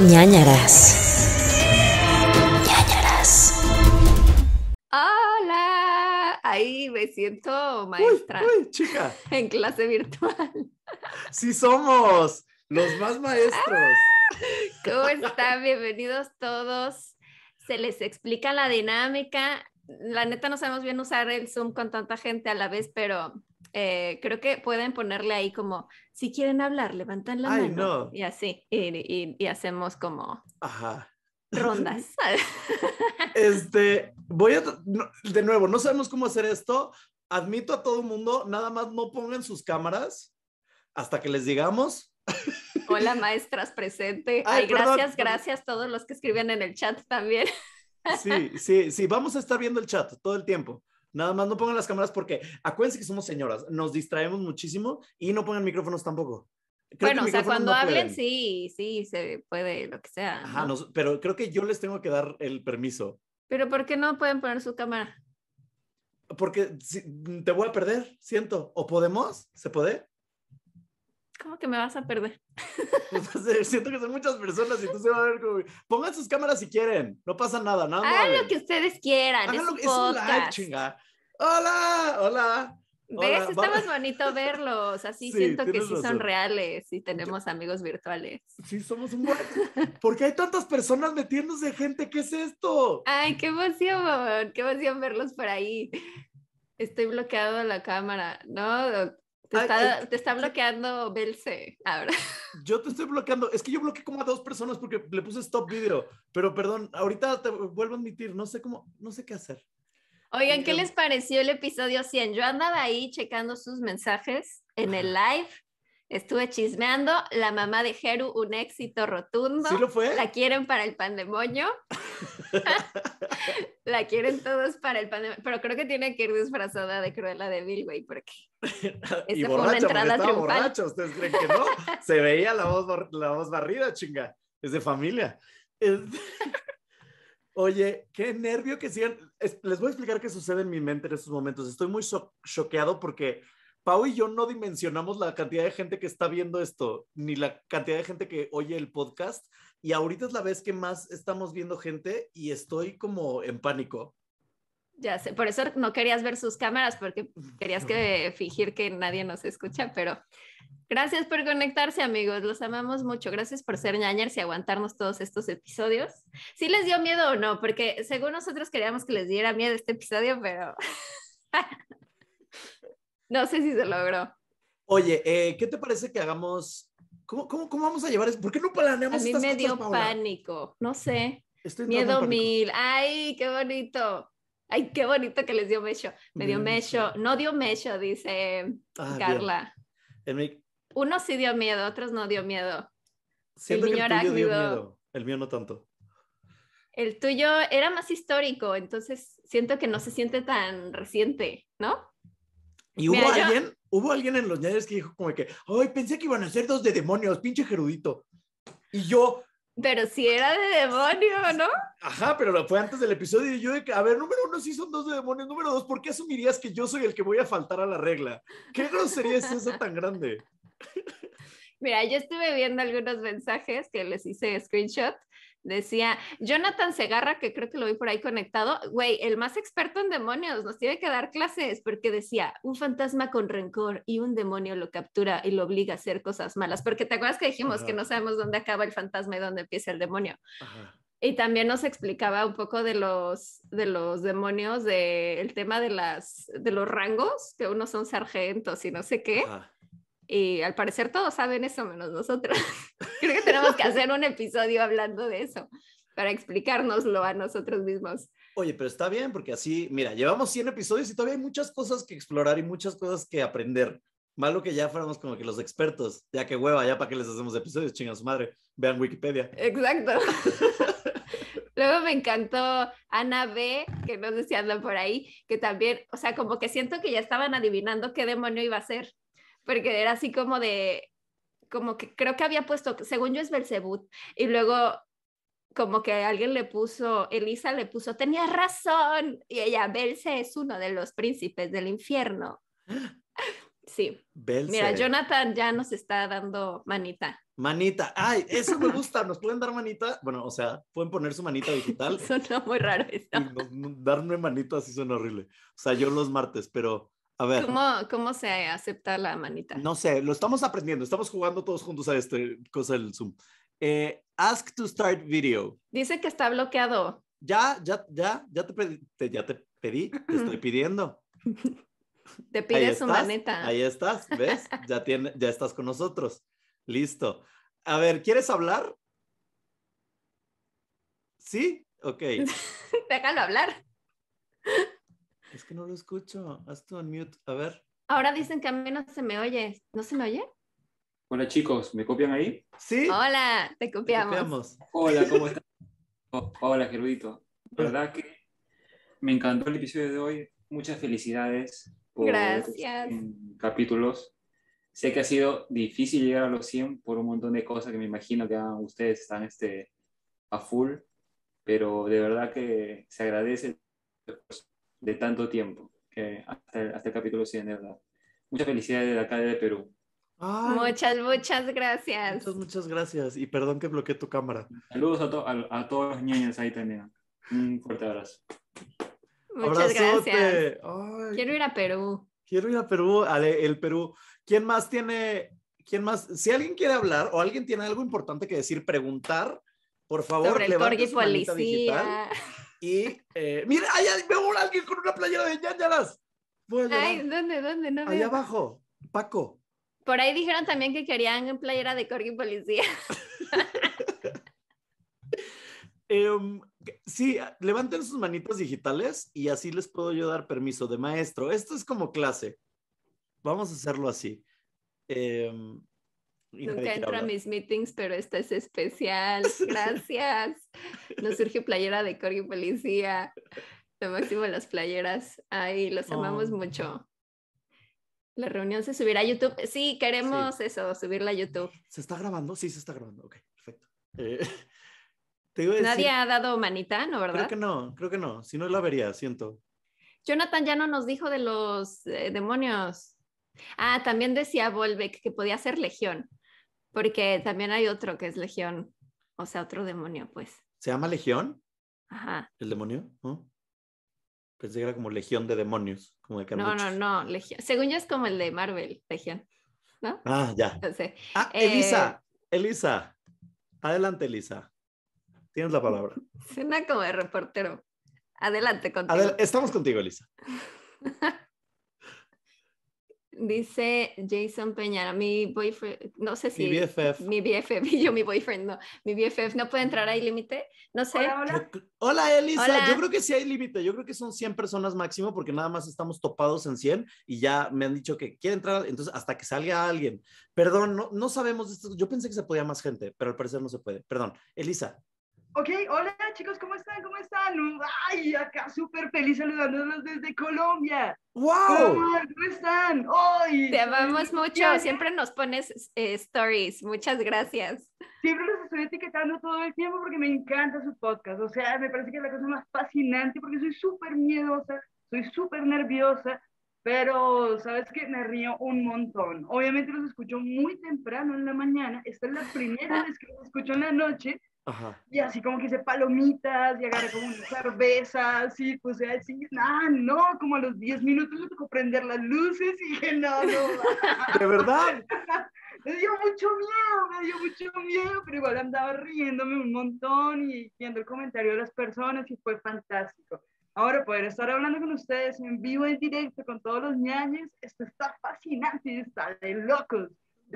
ñañaras. ñañaras. Hola, ahí me siento maestra. Uy, chica. En clase virtual. Sí somos los más maestros. Ah, ¿Cómo están? Bienvenidos todos. Se les explica la dinámica. La neta no sabemos bien usar el Zoom con tanta gente a la vez, pero eh, creo que pueden ponerle ahí como, si quieren hablar, levantan la mano. Y así, y, hacemos como rondas. este, voy a, de nuevo, no sabemos cómo hacer esto. Admito a todo el mundo, nada más no pongan sus cámaras hasta que les digamos. Hola, maestras presente. gracias, gracias a todos los que escriben en el chat también. Sí, sí, sí, vamos a estar viendo el chat todo el tiempo. Nada más no pongan las cámaras porque acuérdense que somos señoras, nos distraemos muchísimo y no pongan micrófonos tampoco. bueno, o sea, cuando hablen, sí, sí, se puede, lo que sea. Ajá, no, pero creo que yo les tengo que dar el permiso. Pero ¿por qué no pueden poner su cámara? Porque te voy a perder, siento. ¿O podemos? ¿Se puede? ¿Cómo que me vas a perder? Pues, siento que son muchas personas y tú se a ver como... Pongan sus cámaras si quieren, no pasa nada, nada. Hagan lo que ustedes quieran. es, hola, hola. ¿Ves? Está más bonito verlos. Así siento que sí son reales y tenemos amigos virtuales. Sí, somos un buen. ¿Por qué hay tantas personas metiéndose gente? ¿Qué es esto? Ay, qué emoción. Qué emoción verlos por ahí. Estoy bloqueado la cámara. No, te está, bloqueando Belce ahora. Yo te estoy bloqueando. Es que yo bloqueé como a dos personas porque le puse stop video. Pero perdón, ahorita te vuelvo a admitir, no sé cómo, no sé qué hacer. Oigan, ¿qué les pareció el episodio 100? Yo andaba ahí checando sus mensajes en el live. Estuve chismeando. La mamá de Geru, un éxito rotundo. ¿Sí lo fue? La quieren para el pandemonio. la quieren todos para el pandemonio. Pero creo que tiene que ir disfrazada de Cruella de Vil, güey, porque. y borracha, porque estaba borracho. ¿Ustedes creen que no? Se veía la voz, la voz barrida, chinga. Es de familia. Oye, qué nervio que sigan. les voy a explicar qué sucede en mi mente en estos momentos. Estoy muy choqueado porque Pau y yo no dimensionamos la cantidad de gente que está viendo esto, ni la cantidad de gente que oye el podcast. Y ahorita es la vez que más estamos viendo gente y estoy como en pánico. Ya sé, por eso no querías ver sus cámaras porque querías que fingir que nadie nos escucha, pero gracias por conectarse amigos, los amamos mucho, gracias por ser ñañers y aguantarnos todos estos episodios. ¿Sí les dio miedo o no? Porque según nosotros queríamos que les diera miedo este episodio, pero no sé si se logró. Oye, eh, ¿qué te parece que hagamos? ¿Cómo, cómo, vamos a llevar es ¿Por qué no planeamos? A mí me dio pánico, no sé. Estoy miedo mil, ay, qué bonito. Ay, qué bonito que les dio mecho! Me dio mecho. No dio mecho, dice ah, Carla. Uno sí dio miedo, otros no dio miedo. Siento el que el dio miedo. El mío no tanto. El tuyo era más histórico, entonces siento que no se siente tan reciente, ¿no? Y hubo alguien, hubo alguien en los ñares que dijo como que, ay, pensé que iban a ser dos de demonios, pinche Gerudito. Y yo, pero si era de demonio, ¿no? Ajá, pero fue antes del episodio y yo de que, a ver, número uno, sí son dos de demonios. Número dos, ¿por qué asumirías que yo soy el que voy a faltar a la regla? ¿Qué grosería es esa tan grande? Mira, yo estuve viendo algunos mensajes que les hice screenshot Decía Jonathan Segarra, que creo que lo vi por ahí conectado, güey, el más experto en demonios, nos tiene que dar clases, porque decía, un fantasma con rencor y un demonio lo captura y lo obliga a hacer cosas malas, porque te acuerdas que dijimos que no sabemos dónde acaba el fantasma y dónde empieza el demonio. Y también nos explicaba un poco de los, de los demonios, del tema de, las, de los rangos, que unos son sargentos y no sé qué. Y al parecer todos saben eso menos nosotros. Creo que tenemos que hacer un episodio hablando de eso para explicárnoslo a nosotros mismos. Oye, pero está bien porque así, mira, llevamos 100 episodios y todavía hay muchas cosas que explorar y muchas cosas que aprender. Malo que ya fuéramos como que los expertos, ya que hueva, ya para qué les hacemos episodios, chinga su madre, vean Wikipedia. Exacto. Luego me encantó Ana B, que no sé si por ahí, que también, o sea, como que siento que ya estaban adivinando qué demonio iba a ser porque era así como de, como que creo que había puesto, según yo es Belzebut, y luego como que alguien le puso, Elisa le puso, tenía razón, y ella, Belce es uno de los príncipes del infierno. Sí. Mira, Jonathan ya nos está dando manita. Manita, ay, eso me gusta, nos pueden dar manita, bueno, o sea, pueden poner su manita digital. suena muy raro darme manita así suena horrible. O sea, yo los martes, pero ¿Cómo, ¿Cómo, se acepta la manita? No sé, lo estamos aprendiendo, estamos jugando todos juntos a esta cosa del Zoom. Eh, ask to start video. Dice que está bloqueado. Ya, ya, ya, ya te, pedí, te, ya te pedí, te estoy pidiendo. Te pide su manita Ahí estás, ¿ves? Ya, tiene, ya estás con nosotros. Listo. A ver, ¿quieres hablar? ¿Sí? Ok. Déjalo hablar. Es que no lo escucho. Haz tu mute. A ver. Ahora dicen que a mí no se me oye. ¿No se me oye? Hola chicos, ¿me copian ahí? Sí. Hola, te copiamos. copiamos. Hola, ¿cómo estás? Oh, hola, Gerudito. verdad que me encantó el episodio de hoy. Muchas felicidades por Gracias. capítulos. Sé que ha sido difícil llegar a los 100 por un montón de cosas que me imagino que ustedes, están este, a full, pero de verdad que se agradece el de tanto tiempo, que hasta, el, capítulo 100, verdad. Muchas felicidades de la acá de Perú. Muchas, muchas gracias. Muchas, muchas gracias. Y perdón que bloqueé tu cámara. Saludos a, to a, todos los niños ahí también. Un fuerte abrazo. Muchas gracias. Quiero ir a Perú. Quiero ir a Perú, al el Perú. ¿Quién más tiene? ¿Quién más? Si alguien quiere hablar o alguien tiene algo importante que decir, preguntar, por favor, Sobre el a Y eh, mira, ahí veo a alguien con una playera de ñañaras. Ay, ¿dónde, dónde? No Allá abajo, Paco. Por ahí dijeron también que querían playera de Corgi Policía. Em, sí, levanten sus manitas digitales y así les puedo yo dar permiso de maestro. Esto es como clase. Vamos a hacerlo así. Em, Nunca entro a mis meetings, pero esta es especial. Gracias. Nos surge playera de Corgi Policía. Lo máximo las playeras. Ay, los amamos oh. mucho. La reunión se subirá a YouTube. Sí, queremos eso, subirla a YouTube. ¿Se está grabando? Sí, se está grabando. Ok, perfecto. Eh, nadie ha dado manita, ¿no, verdad? Creo que no, creo que no. Si no, la vería, siento. Jonathan ya no nos dijo de los eh, demonios. Ah, también decía Volbeck que podía ser legión. Porque también hay otro que es Legión, o sea, otro demonio, pues. ¿Se llama Legión? Ajá. ¿El demonio? Pensé que era como Legión de Demonios, como de No, no, no, Según yo es como el de Marvel, Legión, ¿no? Ah, ya. ah, eh, Elisa, Elisa. Adelante, Elisa. Tienes la palabra. Suena como de reportero. Adelante contigo. Estamos contigo, Elisa. Dice Jason Peñara, mi boyfriend, no sé si. Mi BFF. Mi BFF, yo mi boyfriend, no. Mi BFF, ¿no puede entrar ahí límite? No sé. Hola, hola. Elisa. Yo creo que sí hay límite. Yo creo que son 100 personas máximo porque nada más estamos topados en 100 y ya me han dicho que quiere entrar, entonces hasta que salga alguien. Perdón, no, sabemos esto. Yo pensé que se podía más gente, pero al parecer no se puede. Perdón. Elisa, Ok, hola chicos, ¿cómo están? ¿Cómo están? Ay, acá súper feliz saludándolos desde Colombia. ¡Wow! ¿Cómo, están? ¡Ay! Te amamos mucho, siempre nos pones eh, stories, muchas gracias. Siempre los estoy etiquetando todo el tiempo porque me encanta su podcast, o sea, me parece que es la cosa más fascinante porque soy súper miedosa, soy súper nerviosa, pero sabes que me río un montón. Obviamente los escucho muy temprano en la mañana, esta es la primera ah. vez que los escucho en la noche y así como que hice palomitas y agarré como cervezas y así puse así, ah, no, como a los 10 minutos me tocó prender las luces y dije, no, no. ¿De verdad? me dio mucho miedo, me dio mucho miedo, pero igual andaba riéndome un montón y viendo el comentario de las personas y fue fantástico. Ahora poder estar hablando con ustedes en vivo, en directo, con todos los ñañes, esto está fascinante y está de locos.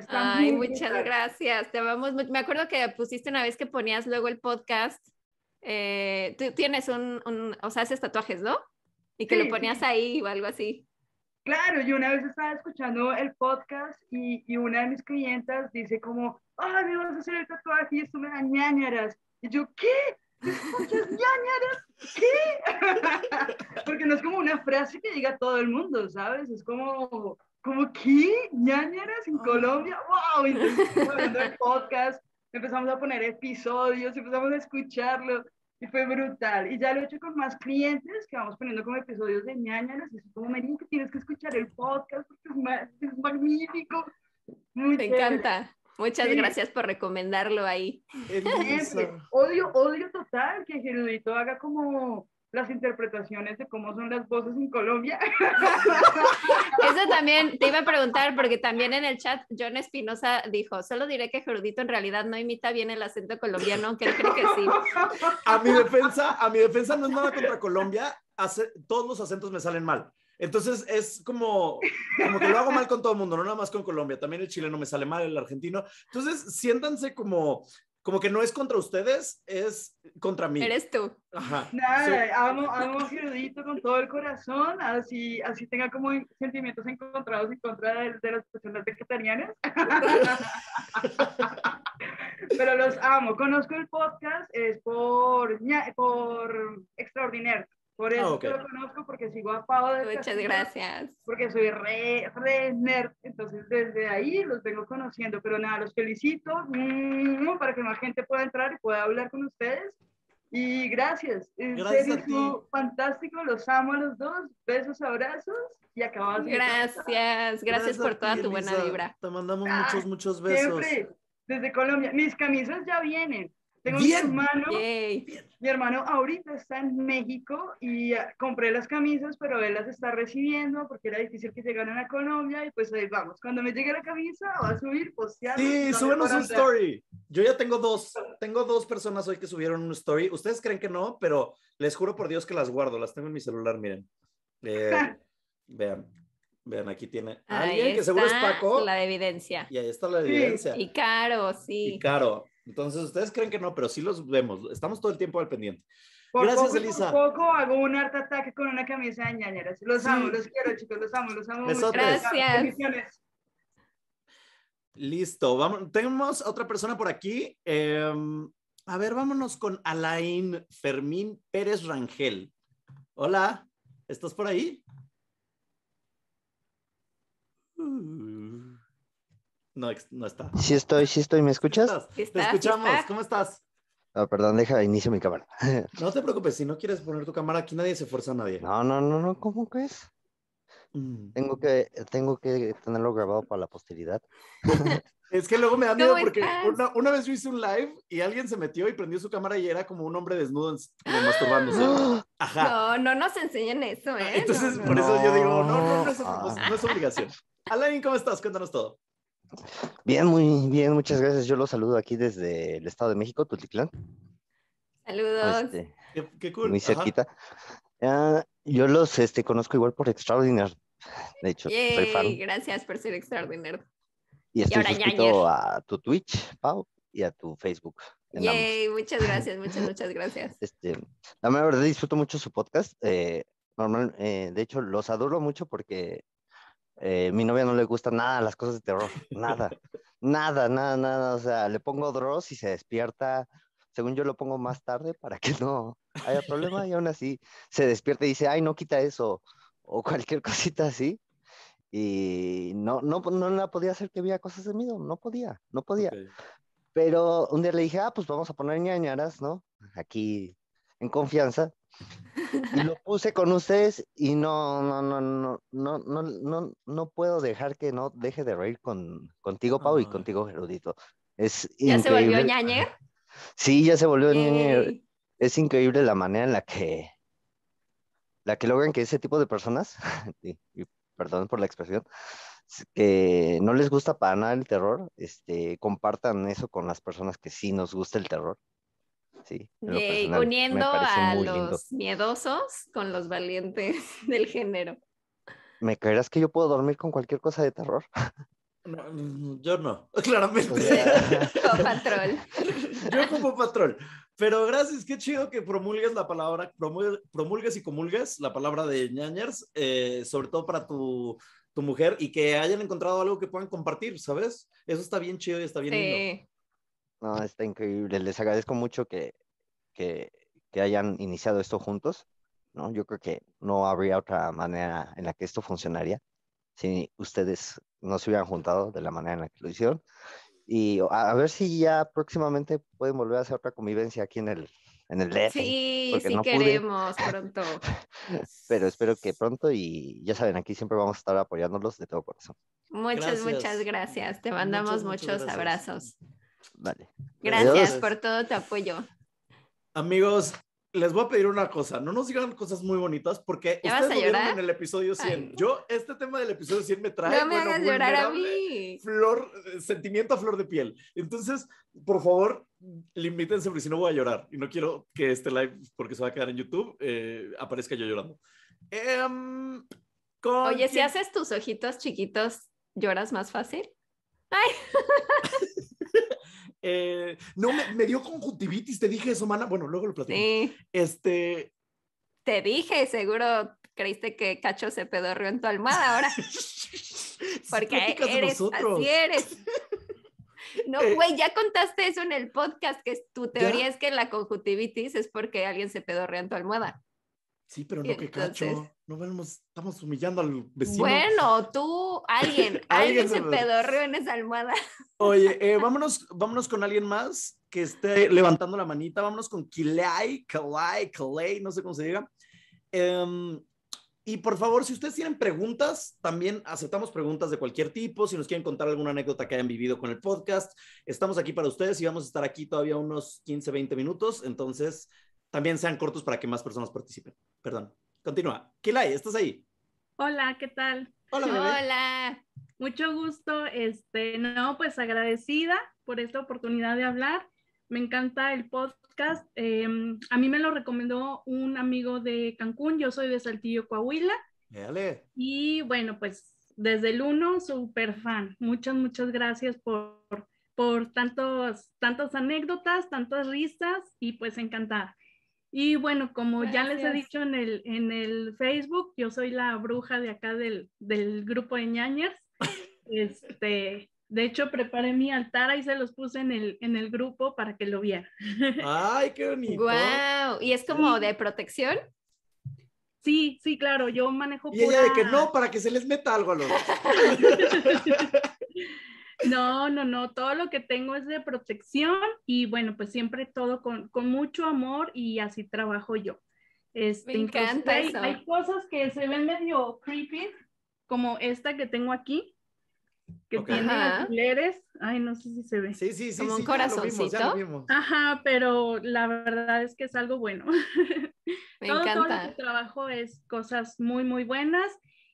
Ay, muchas gracias. Te amamos Me acuerdo que pusiste una vez que ponías luego el podcast. Eh, tú tienes un, o sea, haces tatuajes, ¿no? Y que lo ponías ahí o algo así. Claro, yo una vez estaba escuchando el podcast y, y una de mis clientas dice como, ay, me vas a hacer el tatuaje y esto me da ñañaras. Y yo, ¿qué? ¿Qué ¿Qué? Porque no es como una frase que diga todo el mundo, ¿sabes? Es como como ¿qué? ñañaras en Colombia, wow, y empezamos hablando podcast, empezamos a poner episodios, empezamos a escucharlo y fue brutal. Y ya lo he hecho con más clientes que vamos poniendo como episodios de ñañaras y es como, Marín, que tienes que escuchar el podcast porque es, magnífico. Muy Me encanta. Muchas gracias por recomendarlo ahí. Odio, odio total que Gerudito haga como las interpretaciones de cómo son las voces en Colombia. Eso también te iba a preguntar, porque también en el chat John Espinosa dijo, solo diré que Gerudito en realidad no imita bien el acento colombiano, aunque él cree que sí. A mi defensa, a mi defensa no es nada contra Colombia, hace, todos los acentos me salen mal. Entonces es como, como que lo hago mal con todo el mundo, no nada más con Colombia, también el chileno me sale mal, el argentino. Entonces siéntanse como como que no es contra ustedes, es contra mí. Eres tú. Nada, amo, a Gerudito con todo el corazón, así, así tenga como sentimientos encontrados en contra de, las personas vegetarianas. Pero los amo. Conozco el podcast, es por, por por ah, eso lo conozco, porque sigo a Pau. Desde Muchas gracias. Porque soy re, re nerd, entonces desde ahí los vengo conociendo. Pero nada, los felicito mm, para que más gente pueda entrar y pueda hablar con ustedes. Y gracias, gracias fantástico, los amo a los dos, besos, abrazos y acabamos. Gracias, gracias, por toda tu buena vibra. Te mandamos ah, muchos, muchos besos. Siempre, desde Colombia, mis camisas ya vienen. Tengo mi hermano. Mi hermano ahorita está en México y ah, compré las camisas, pero él las está recibiendo porque era difícil que llegaran a Colombia y pues ahí vamos. Cuando me llegue la camisa, va a subir, postear. Sí, súbenos un story. Yo ya tengo dos, tengo dos personas hoy que subieron un story. Ustedes creen que no, pero les juro por Dios que las guardo, las tengo en mi celular, miren. Eh, vean. Vean, aquí tiene alguien que seguro es Paco. La evidencia. Y ahí está la evidencia. Sí. Y caro, sí. Y caro. Entonces, ustedes creen que no, pero sí los vemos. Estamos todo el tiempo al pendiente. Gracias, Elisa. Por poco hago un harto ataque con una camisa de ñañeras. Los amo, los quiero, chicos, los amo, los amo. Gracias. Listo, vamos. Tenemos otra persona por aquí. Em, a ver, vámonos con Alain Fermín Pérez Rangel. Hola, ¿estás por ahí? Uh. No, no está. Sí estoy, sí estoy. ¿Me escuchas? Te escuchamos. ¿Cómo estás? Ah, perdón, deja, inicio mi cámara. No te preocupes, si no quieres poner tu cámara aquí, nadie se fuerza a nadie. No, no, no, no, ¿cómo que es? Mm. Tengo que, tengo que tenerlo grabado para la posteridad. es que luego me da miedo porque una, vez yo hice un live y alguien se metió y prendió su cámara y era como un hombre desnudo masturbándose. Ajá. No, no nos enseñen eso, ¿eh? Entonces, por eso yo digo, no, no, no es obligación. Alain, ¿cómo estás? Cuéntanos todo. Bien, muy bien, muchas gracias. Yo los saludo aquí desde el Estado de México, Tultitlán. Saludos. Este, qué, cool. Muy cerquita. yo los este, conozco igual por Extraordinaire. De hecho, Gracias por ser extraordinario. Y estoy suscrito a tu Twitch, Pau, y a tu Facebook. Yay, muchas gracias, muchas, muchas gracias. Este, la verdad disfruto mucho su podcast. Eh, normal, eh, de hecho, los adoro mucho porque eh, mi novia no le gusta nada las cosas de terror, nada, nada, nada, nada. O sea, le pongo Dross y se despierta. Según yo lo pongo más tarde para que no haya problema y aún así se despierta y dice, ay, no quita eso o cualquier cosita así. Y no, no, no la podía hacer que viera cosas de miedo, no podía, no podía. Pero un día le dije, ah, pues vamos a poner ñañaras, ¿no? Aquí en confianza. Y lo puse con ustedes y no, no, no, no, no, no, no, no puedo dejar que no deje de reír con, contigo, Pau, y contigo, Gerudito. Es ¿Ya se volvió ñañer? Sí, ya se volvió ñañer. Es increíble la manera en la que, la que logran que ese tipo de personas, perdón por la expresión, que no les gusta para nada el terror, este, compartan eso con las personas que sí nos gusta el terror. Sí. uniendo a los miedosos con los valientes del género. ¿Me creerás que yo puedo dormir con cualquier cosa de terror? Mm, yo no, claramente. Como patrón. Yo como patrol. Pero gracias, qué chido que promulgues la palabra, promulgues y comulgues la palabra de ñañers, eh, sobre todo para tu, tu, mujer y que hayan encontrado algo que puedan compartir, ¿sabes? Eso está bien chido y está bien sí. No, está increíble. Les agradezco mucho que, que, hayan iniciado esto juntos. ¿no? Yo creo que no habría otra manera en la que esto funcionaría si ustedes no se hubieran juntado de la manera en la que lo hicieron. Y a, ver si ya próximamente pueden volver a hacer otra convivencia aquí en el, en el DF. Sí, sí queremos pronto. Pero espero que pronto y ya saben, aquí siempre vamos a estar apoyándolos de todo corazón. Muchas, muchas gracias. Te mandamos muchos abrazos. Vale. Gracias por todo tu apoyo. Amigos, les voy a pedir una cosa, no nos digan cosas muy bonitas porque ¿Ya en el episodio 100. Yo, este tema del episodio 100 me trae... No me hagas llorar a mí. Flor, eh, sentimiento a flor de piel. Entonces, por favor, limítense porque si no voy a llorar. Y no quiero que este live, porque se va a quedar en YouTube, eh, aparezca yo llorando. Em, Oye, si haces tus ojitos chiquitos, ¿lloras más fácil? Ay. Eh, no, me, dio conjuntivitis, te dije eso, mana. Bueno, luego lo platicamos. Este. Te dije, seguro creíste que Cacho se pedorrió en tu almohada ahora. Porque eres, así eres. No, eh, güey, ya contaste eso en el podcast, que tu teoría es que la conjuntivitis es porque alguien se pedorrea en tu almohada. Sí, pero no que cacho. No vemos, estamos humillando al vecino. Bueno, tú, alguien, alguien, se pedorreó en esa almohada. Oye, eh, vámonos, vámonos con alguien más que esté levantando la manita. Vámonos con Kilay, Kilay, Kilay, no sé cómo se diga. Em, y por favor, si ustedes tienen preguntas, también aceptamos preguntas de cualquier tipo. Si nos quieren contar alguna anécdota que hayan vivido con el podcast, estamos aquí para ustedes y vamos a estar aquí todavía unos 15, 20 minutos. Entonces, también sean cortos para que más personas participen. Perdón. Continúa. Kilay, ¿estás ahí? Hola, ¿qué tal? Hola, Hola. Mucho gusto. Este, no, pues agradecida por esta oportunidad de hablar. Me encanta el podcast. Em, a mí me lo recomendó un amigo de Cancún. Yo soy de Saltillo, Coahuila. Dale. Y bueno, pues desde el uno, súper fan. Muchas, muchas gracias por, por tantos, tantas anécdotas, tantas risas y pues encantada. Y bueno, como ya les he dicho en el, en el Facebook, yo soy la bruja de acá del, grupo de Ñañas. Este, de hecho, preparé mi altar y se los puse en el, en el grupo para que lo vieran. ¡Ay, qué bonito! ¡Wow! ¿Y es como de protección? Sí, sí, claro, yo manejo. Y ella de que no, para que se les meta algo a los. No, no, no, todo lo que tengo es de protección y bueno, pues siempre todo con, con mucho amor y así trabajo yo. Este, Me encanta hay, eso. hay cosas que se ven medio creepy, como esta que tengo aquí, que tiene alfileres. Ay, no sé si se ve. Sí, sí, sí. Como un corazoncito. Ajá, pero la verdad es que es algo bueno. Me encanta. Todo lo que trabajo es cosas muy, muy buenas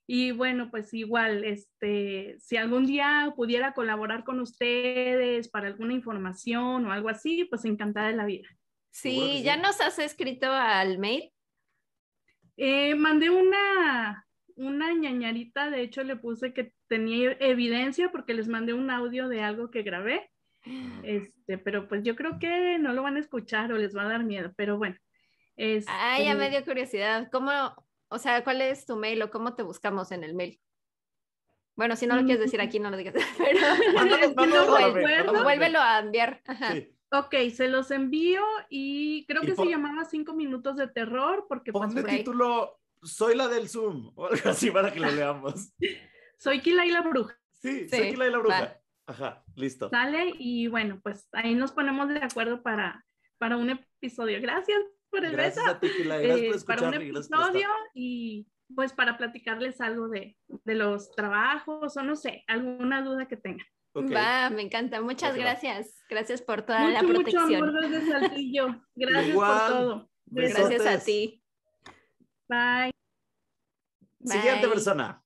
y bueno, pues igual, este, si algún día pudiera colaborar con ustedes para alguna información o algo así, pues encantada de la vida. Sí, ¿ya nos has escrito al mail? Eh, mandé una, una ñañarita, de hecho le puse que tenía evidencia porque les mandé un audio de algo que grabé. Ah. Este, pero pues yo creo que no lo van a escuchar o les va a dar miedo, pero bueno. Ay, ah, ya me este, dio curiosidad. ¿Cómo, o sea, ¿cuál es tu mail o cómo te buscamos en el mail? Bueno, si no lo mm, quieres mm, decir mm. aquí, no lo digas, pero vuélvelo a enviar. Ok, se los envío y creo que se llamaba Cinco Minutos de Terror porque... Pues, Ponle título, soy la del Zoom, así para que lo leamos. soy Kila y la Bruja. Sí, soy Kila y la Bruja. Ajá, listo. Sale y bueno, pues ahí nos ponemos de acuerdo para, para un episodio. Gracias gracias eh, Para un episodio y pues para platicarles algo de, de, los trabajos o no sé, alguna duda que tengan. Va, me encanta. Muchas gracias. gracias. por toda la protección. Mucho amor desde Saltillo. Gracias por todo. Gracias a ti. Bye. Siguiente persona.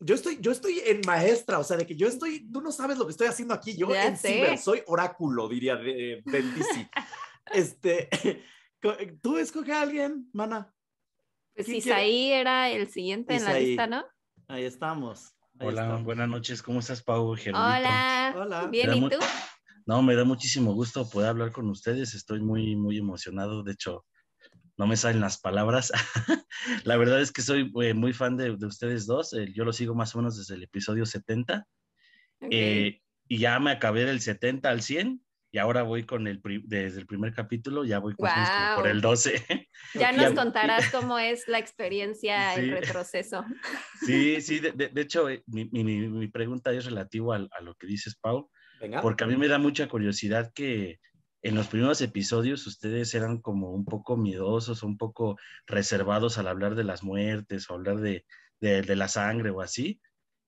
Yo estoy, yo estoy en maestra, o sea, de que yo estoy, tú no sabes lo que estoy haciendo aquí. Yo en ciber, soy oráculo, diría, de, del eh, este, eh, tú escoge a alguien, mana. Pues Isaí era el siguiente en la lista, ¿no? Ahí estamos. Hola, buenas noches. ¿Cómo estás, Pau? Germán? Hola. Hola. Bien, ¿y tú? No, me da muchísimo gusto poder hablar con ustedes. Estoy muy, muy emocionado. De hecho, no me salen las palabras. la verdad es que soy eh, muy fan de, ustedes dos. Eh, yo lo sigo más o menos desde el episodio 70. y ya me acabé del 70 al 100 y ahora voy con el, desde el primer capítulo, ya voy este, por el 12. Ya nos contarás cómo es la experiencia en retroceso. Sí, sí, de, hecho, eh, mi, pregunta es relativo a, lo que dices, Pau, porque a mí me da mucha curiosidad que en los primeros episodios ustedes eran como un poco miedosos, un poco reservados al hablar de las muertes o hablar de la sangre o así.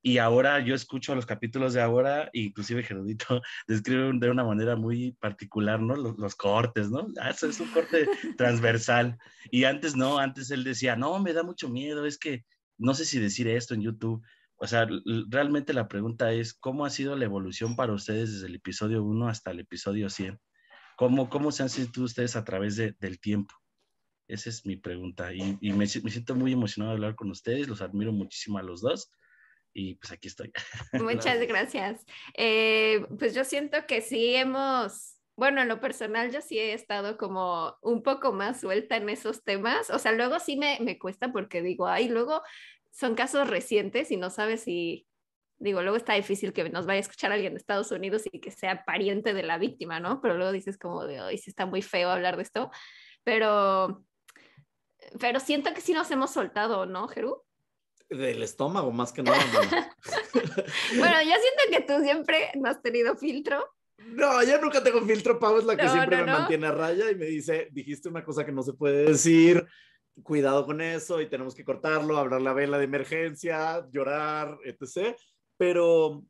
Y ahora yo escucho los capítulos de ahora, inclusive Gerudito describe de una manera muy particular, ¿no? Los, cortes, ¿no? Ah, eso es un corte transversal. Y antes no, antes él decía, no, me da mucho miedo, es que no sé si decir esto en YouTube. O sea, realmente la pregunta es, ¿cómo ha sido la evolución para ustedes desde el episodio 1 hasta el episodio 100? ¿Cómo, cómo se han sentido ustedes a través del tiempo? Esa es mi pregunta. Y, me, me, siento muy emocionado de hablar con ustedes, los admiro muchísimo a los dos y pues aquí estoy. Muchas gracias. Eh, pues yo siento que sí hemos, bueno, en lo personal yo sí he estado como un poco más suelta en esos temas. O sea, luego sí me, cuesta porque digo, ay, luego son casos recientes y no sabes si, digo, luego está difícil que nos vaya a escuchar alguien de Estados Unidos y que sea pariente de la víctima, ¿no? Pero luego dices como, de, ay, está muy feo hablar de esto. Pero, pero siento que sí nos hemos soltado, ¿no, Gerú? Del estómago, más que nada. bueno, yo siento que tú siempre no has tenido filtro. No, yo nunca tengo filtro. Pau es la que siempre me mantiene a raya y me dice, dijiste una cosa que no se puede decir, cuidado con eso y tenemos que cortarlo, hablar la vela de emergencia, llorar, etc. Pero,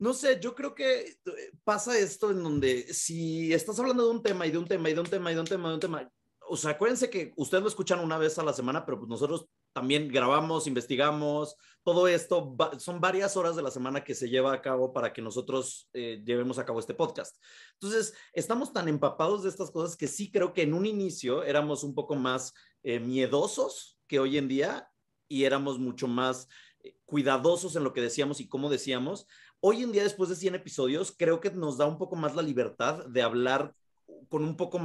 no sé, yo creo que eh, pasa esto en donde si estás hablando de un tema y de un tema y de un tema y de un tema, de un tema o sea, acuérdense que ustedes lo escuchan una vez a la semana, pero pues nosotros también grabamos, investigamos, todo esto son varias horas de la semana que se lleva a cabo para que nosotros eh, llevemos a cabo este podcast. Entonces, estamos tan empapados de estas cosas que sí creo que en un inicio éramos un poco más eh, miedosos que hoy en día y éramos mucho más eh, cuidadosos en lo que decíamos y cómo decíamos. Hoy en día, después de 100 episodios, creo que nos da un poco más la libertad de hablar con un poco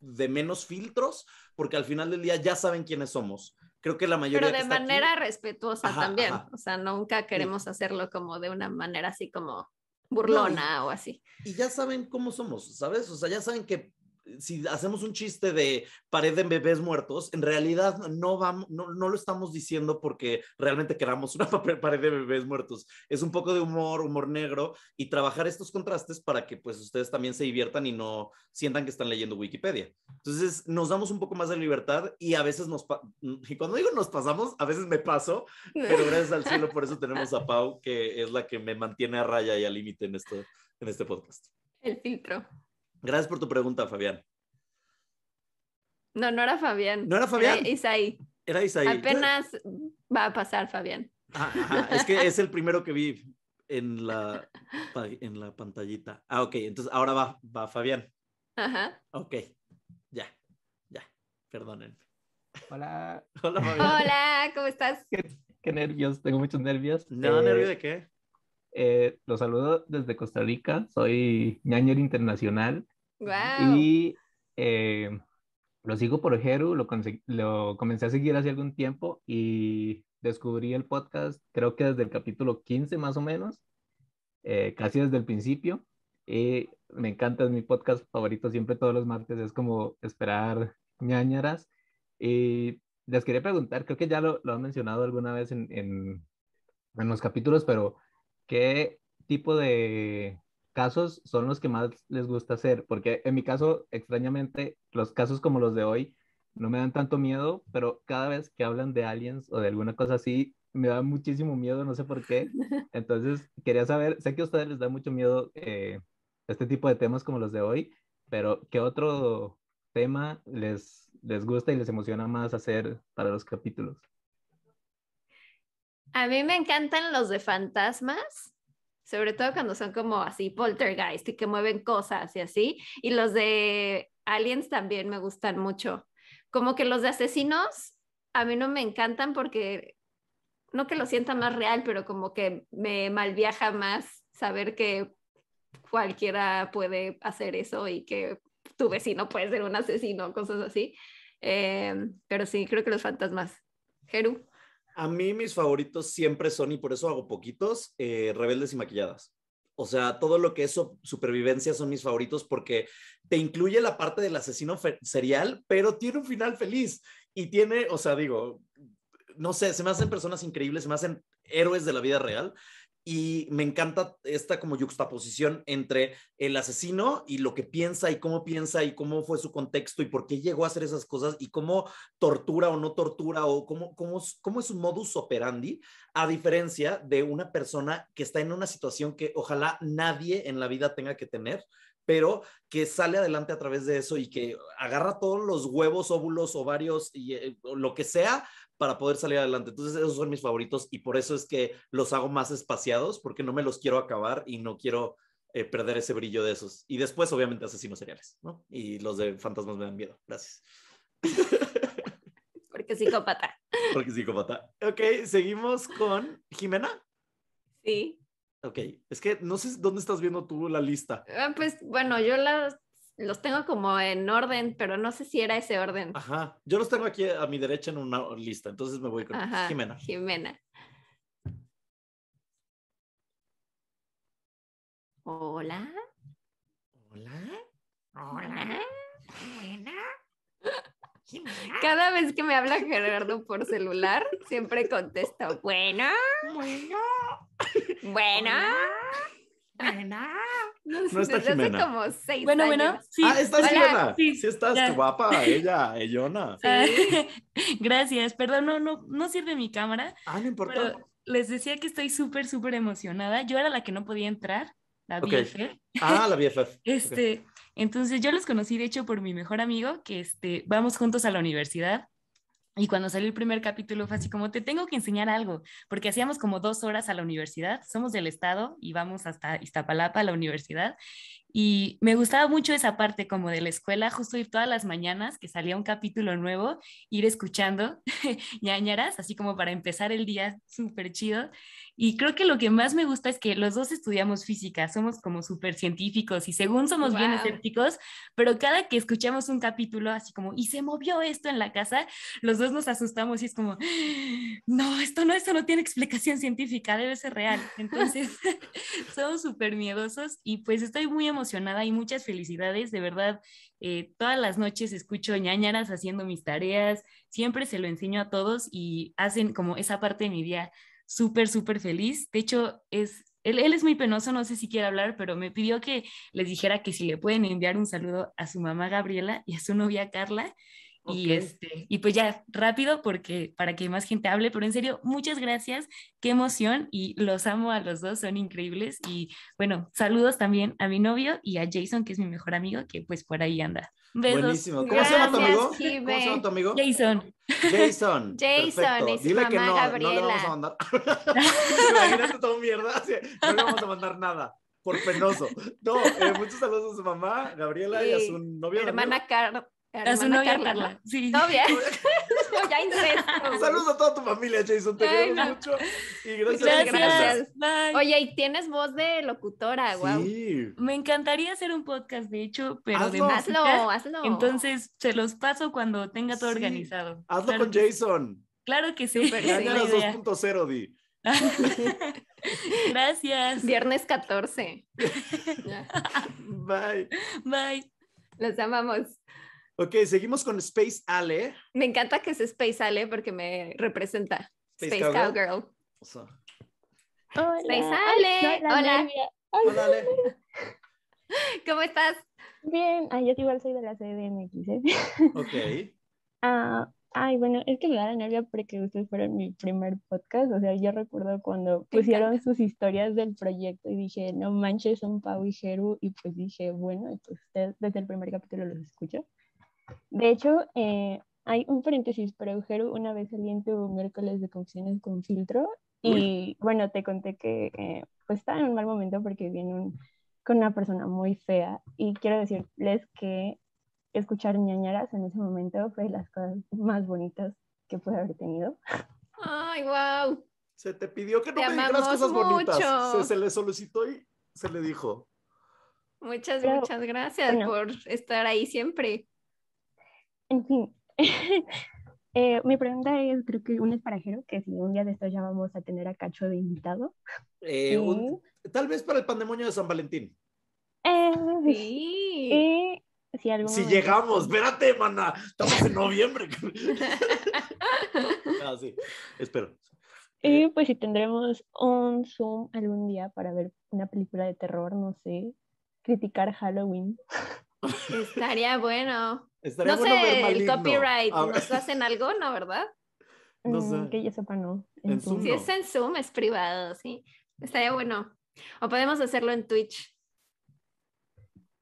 de menos filtros, porque al final del día ya saben quiénes somos creo que la mayoría. Pero de manera respetuosa también. O sea, nunca queremos hacerlo como de una manera así como burlona o así. Y ya saben cómo somos, ¿sabes? O sea, ya saben que si hacemos un chiste de pared de bebés muertos, en realidad no, vamos, no, lo estamos diciendo porque realmente queramos una pared de bebés muertos. Es un poco de humor, humor negro, y trabajar estos contrastes para que pues ustedes también se diviertan y no sientan que están leyendo Wikipedia. Entonces nos damos un poco más de libertad y a veces nos, y cuando digo nos pasamos, a veces me paso, pero gracias al cielo por eso tenemos a Pau, que es la que me mantiene a raya y al límite en, en este podcast. El filtro. Gracias por tu pregunta, Fabián. No, no era Fabián. ¿No era Fabián? Era Isaí. Era Isaí. Apenas va a pasar, Fabián. Ah, es que es el primero que vi en la, en la pantallita. Ah, ok. Entonces ahora va, va Fabián. Ajá. Ok. Ya, ya. Perdónenme. Hola. Hola, Fabián. Hola, ¿cómo estás? Qué, nervios, tengo muchos nervios. ¿No, eh, de qué? Lo eh, los saludo desde Costa Rica, soy ñañer internacional. Y eh, lo sigo por Heru, lo, comencé a seguir hace algún tiempo y descubrí el podcast, creo que desde el capítulo 15 más o menos, eh, casi desde el principio. Y me encanta, es mi podcast favorito, siempre todos los martes es como esperar ñañaras. Y les quería preguntar, creo que ya lo, han mencionado alguna vez en los capítulos, pero ¿qué tipo de casos son los que más les gusta hacer? Porque en mi caso, extrañamente, los casos como los de hoy no me dan tanto miedo, pero cada vez que hablan de aliens o de alguna cosa así, me da muchísimo miedo, no sé por qué. Entonces, quería saber, sé que a ustedes les da mucho miedo eh, este tipo de temas como los de hoy, pero ¿qué otro tema les, les gusta y les emociona más hacer para los capítulos? A mí me encantan los de fantasmas, sobre todo cuando son como así poltergeist y que mueven cosas y así. Y los de aliens también me gustan mucho. Como que los de asesinos a mí no me encantan porque no que lo sienta más real, pero como que me malviaja más saber que cualquiera puede hacer eso y que tu vecino puede ser un asesino, cosas así. Em, pero sí, creo que los fantasmas. Jeru. A mí mis favoritos siempre son, y por eso hago poquitos, eh, Rebeldes y Maquilladas. O sea, todo lo que es supervivencia son mis favoritos porque te incluye la parte del asesino serial, pero tiene un final feliz. Y tiene, o sea, digo, no sé, se me hacen personas increíbles, se me hacen héroes de la vida real y me encanta esta como juxtaposición entre el asesino y lo que piensa y cómo piensa y cómo fue su contexto y por qué llegó a hacer esas cosas y cómo tortura o no tortura o cómo, cómo, es su modus operandi, a diferencia de una persona que está en una situación que ojalá nadie en la vida tenga que tener, pero que sale adelante a través de eso y que agarra todos los huevos, óvulos, ovarios y eh, lo que sea para poder salir adelante. Entonces, esos son mis favoritos y por eso es que los hago más espaciados, porque no me los quiero acabar y no quiero eh, perder ese brillo de esos. Y después, obviamente, asesinos seriales, ¿no? Y los de fantasmas me dan miedo. Gracias. Porque psicópata. Porque psicópata. Ok, seguimos con Jimena. Sí. Ok, es que no sé dónde estás viendo tú la lista. Ah, pues bueno, yo la los tengo como en orden, pero no sé si era ese orden. Ajá, yo los tengo aquí a mi derecha en una lista, entonces me voy con Jimena. Jimena. Hola. Hola. Hola. Jimena. Cada vez que me habla Gerardo por celular, siempre contesto, bueno. Bueno. Bueno. Jimena. No, no está Jimena. como bueno, años. bueno. Sí. Ah, estás Jimena. Sí, estás tu guapa, ella, Ellona. Sí. Gracias, perdón, no, no, no sirve mi cámara. Ah, no importa. les decía que estoy súper, súper emocionada. Yo era la que no podía entrar, la okay. Ah, la BFF. este, entonces yo los conocí, de hecho, por mi mejor amigo, que este, vamos juntos a la universidad. Y cuando salió el primer capítulo fue así como, te tengo que enseñar algo, porque hacíamos como dos horas a la universidad, somos del estado y vamos hasta Iztapalapa a la universidad y me gustaba mucho esa parte como de la escuela, justo ir todas las mañanas que salía un capítulo nuevo, ir escuchando ñañaras, así como para empezar el día súper chido. Y creo que lo que más me gusta es que los dos estudiamos física, somos como súper científicos y según somos bien escépticos, pero cada que escuchamos un capítulo, así como, y se movió esto en la casa, los dos nos asustamos y es como, no, esto no, esto no tiene explicación científica, debe ser real. Entonces, somos súper miedosos y pues estoy muy emocionada emocionada y muchas felicidades. De verdad, eh, todas las noches escucho ñañaras haciendo mis tareas, siempre se lo enseño a todos y hacen como esa parte de mi día súper, súper feliz. De hecho, es, él, él, es muy penoso, no sé si quiere hablar, pero me pidió que les dijera que si le pueden enviar un saludo a su mamá Gabriela y a su novia Carla. Y, este, y pues ya, rápido, porque para que más gente hable, pero en serio, muchas gracias, qué emoción y los amo a los dos, son increíbles. Y bueno, saludos también a mi novio y a Jason, que es mi mejor amigo, que pues por ahí anda. Besos. Buenísimo. ¿Cómo se llama tu amigo? ¿Cómo se llama tu amigo? Jason. Jason. Jason, es Dile que no, no le vamos a mandar. Imagínate todo mierda, no le vamos a mandar nada por penoso. No, eh, muchos saludos a su mamá, Gabriela, y a su novia. Hermana Carla. A su novia Carla. Carla. Sí. Novia. ya Saludos a toda tu familia, Jason. Te quiero mucho. Y gracias. Gracias. Oye, y tienes voz de locutora, wow. Me encantaría hacer un podcast, de hecho, pero hazlo. de Hazlo, Entonces, se los paso cuando tenga todo organizado. Hazlo con Jason. Claro que sí. Super, 2.0, Di. gracias. Viernes 14. Bye. Bye. Los amamos. Ok, seguimos con Space Ale. Me encanta que sea Space Ale porque me representa. Space, Cowgirl. Hola. Space Ale. Hola. Hola, ¿Cómo estás? Bien. Ay, yo igual soy de la CDMX. ¿eh? Ok. Ah, ay, bueno, es que me da la nervia porque ustedes fueron mi primer podcast. O sea, yo recuerdo cuando pusieron sus historias del proyecto y dije, no manches, son Pau y Jeru. Y pues dije, bueno, pues desde el primer capítulo los escucho. De hecho, eh, hay un paréntesis para agujero. Una vez saliente un miércoles de confesiones con filtro. Y bueno, te conté que eh, pues, estaba en un mal momento porque viene con una persona muy fea. Y quiero decirles que escuchar ñañaras en ese momento fue de las cosas más bonitas que pude haber tenido. ¡Ay, wow! Se te pidió que no me cosas bonitas. Se, le solicitó y se le dijo. Muchas, muchas gracias por estar ahí siempre. En fin, eh, mi pregunta es, creo que un esparajero, que si un día de estos ya vamos a tener a Cacho de invitado. Eh, tal vez para el pandemonio de San Valentín. Eh, sí. si, llegamos, espérate, mana, estamos en noviembre. ah, espero. Y pues si tendremos un Zoom algún día para ver una película de terror, no sé, criticar Halloween. Estaría bueno no sé, el copyright, ¿nos hacen algo? No, ¿verdad? Mm, no sé. que yo sepa, no. En es en Zoom, es privado, sí. Estaría bueno. O podemos hacerlo en Twitch.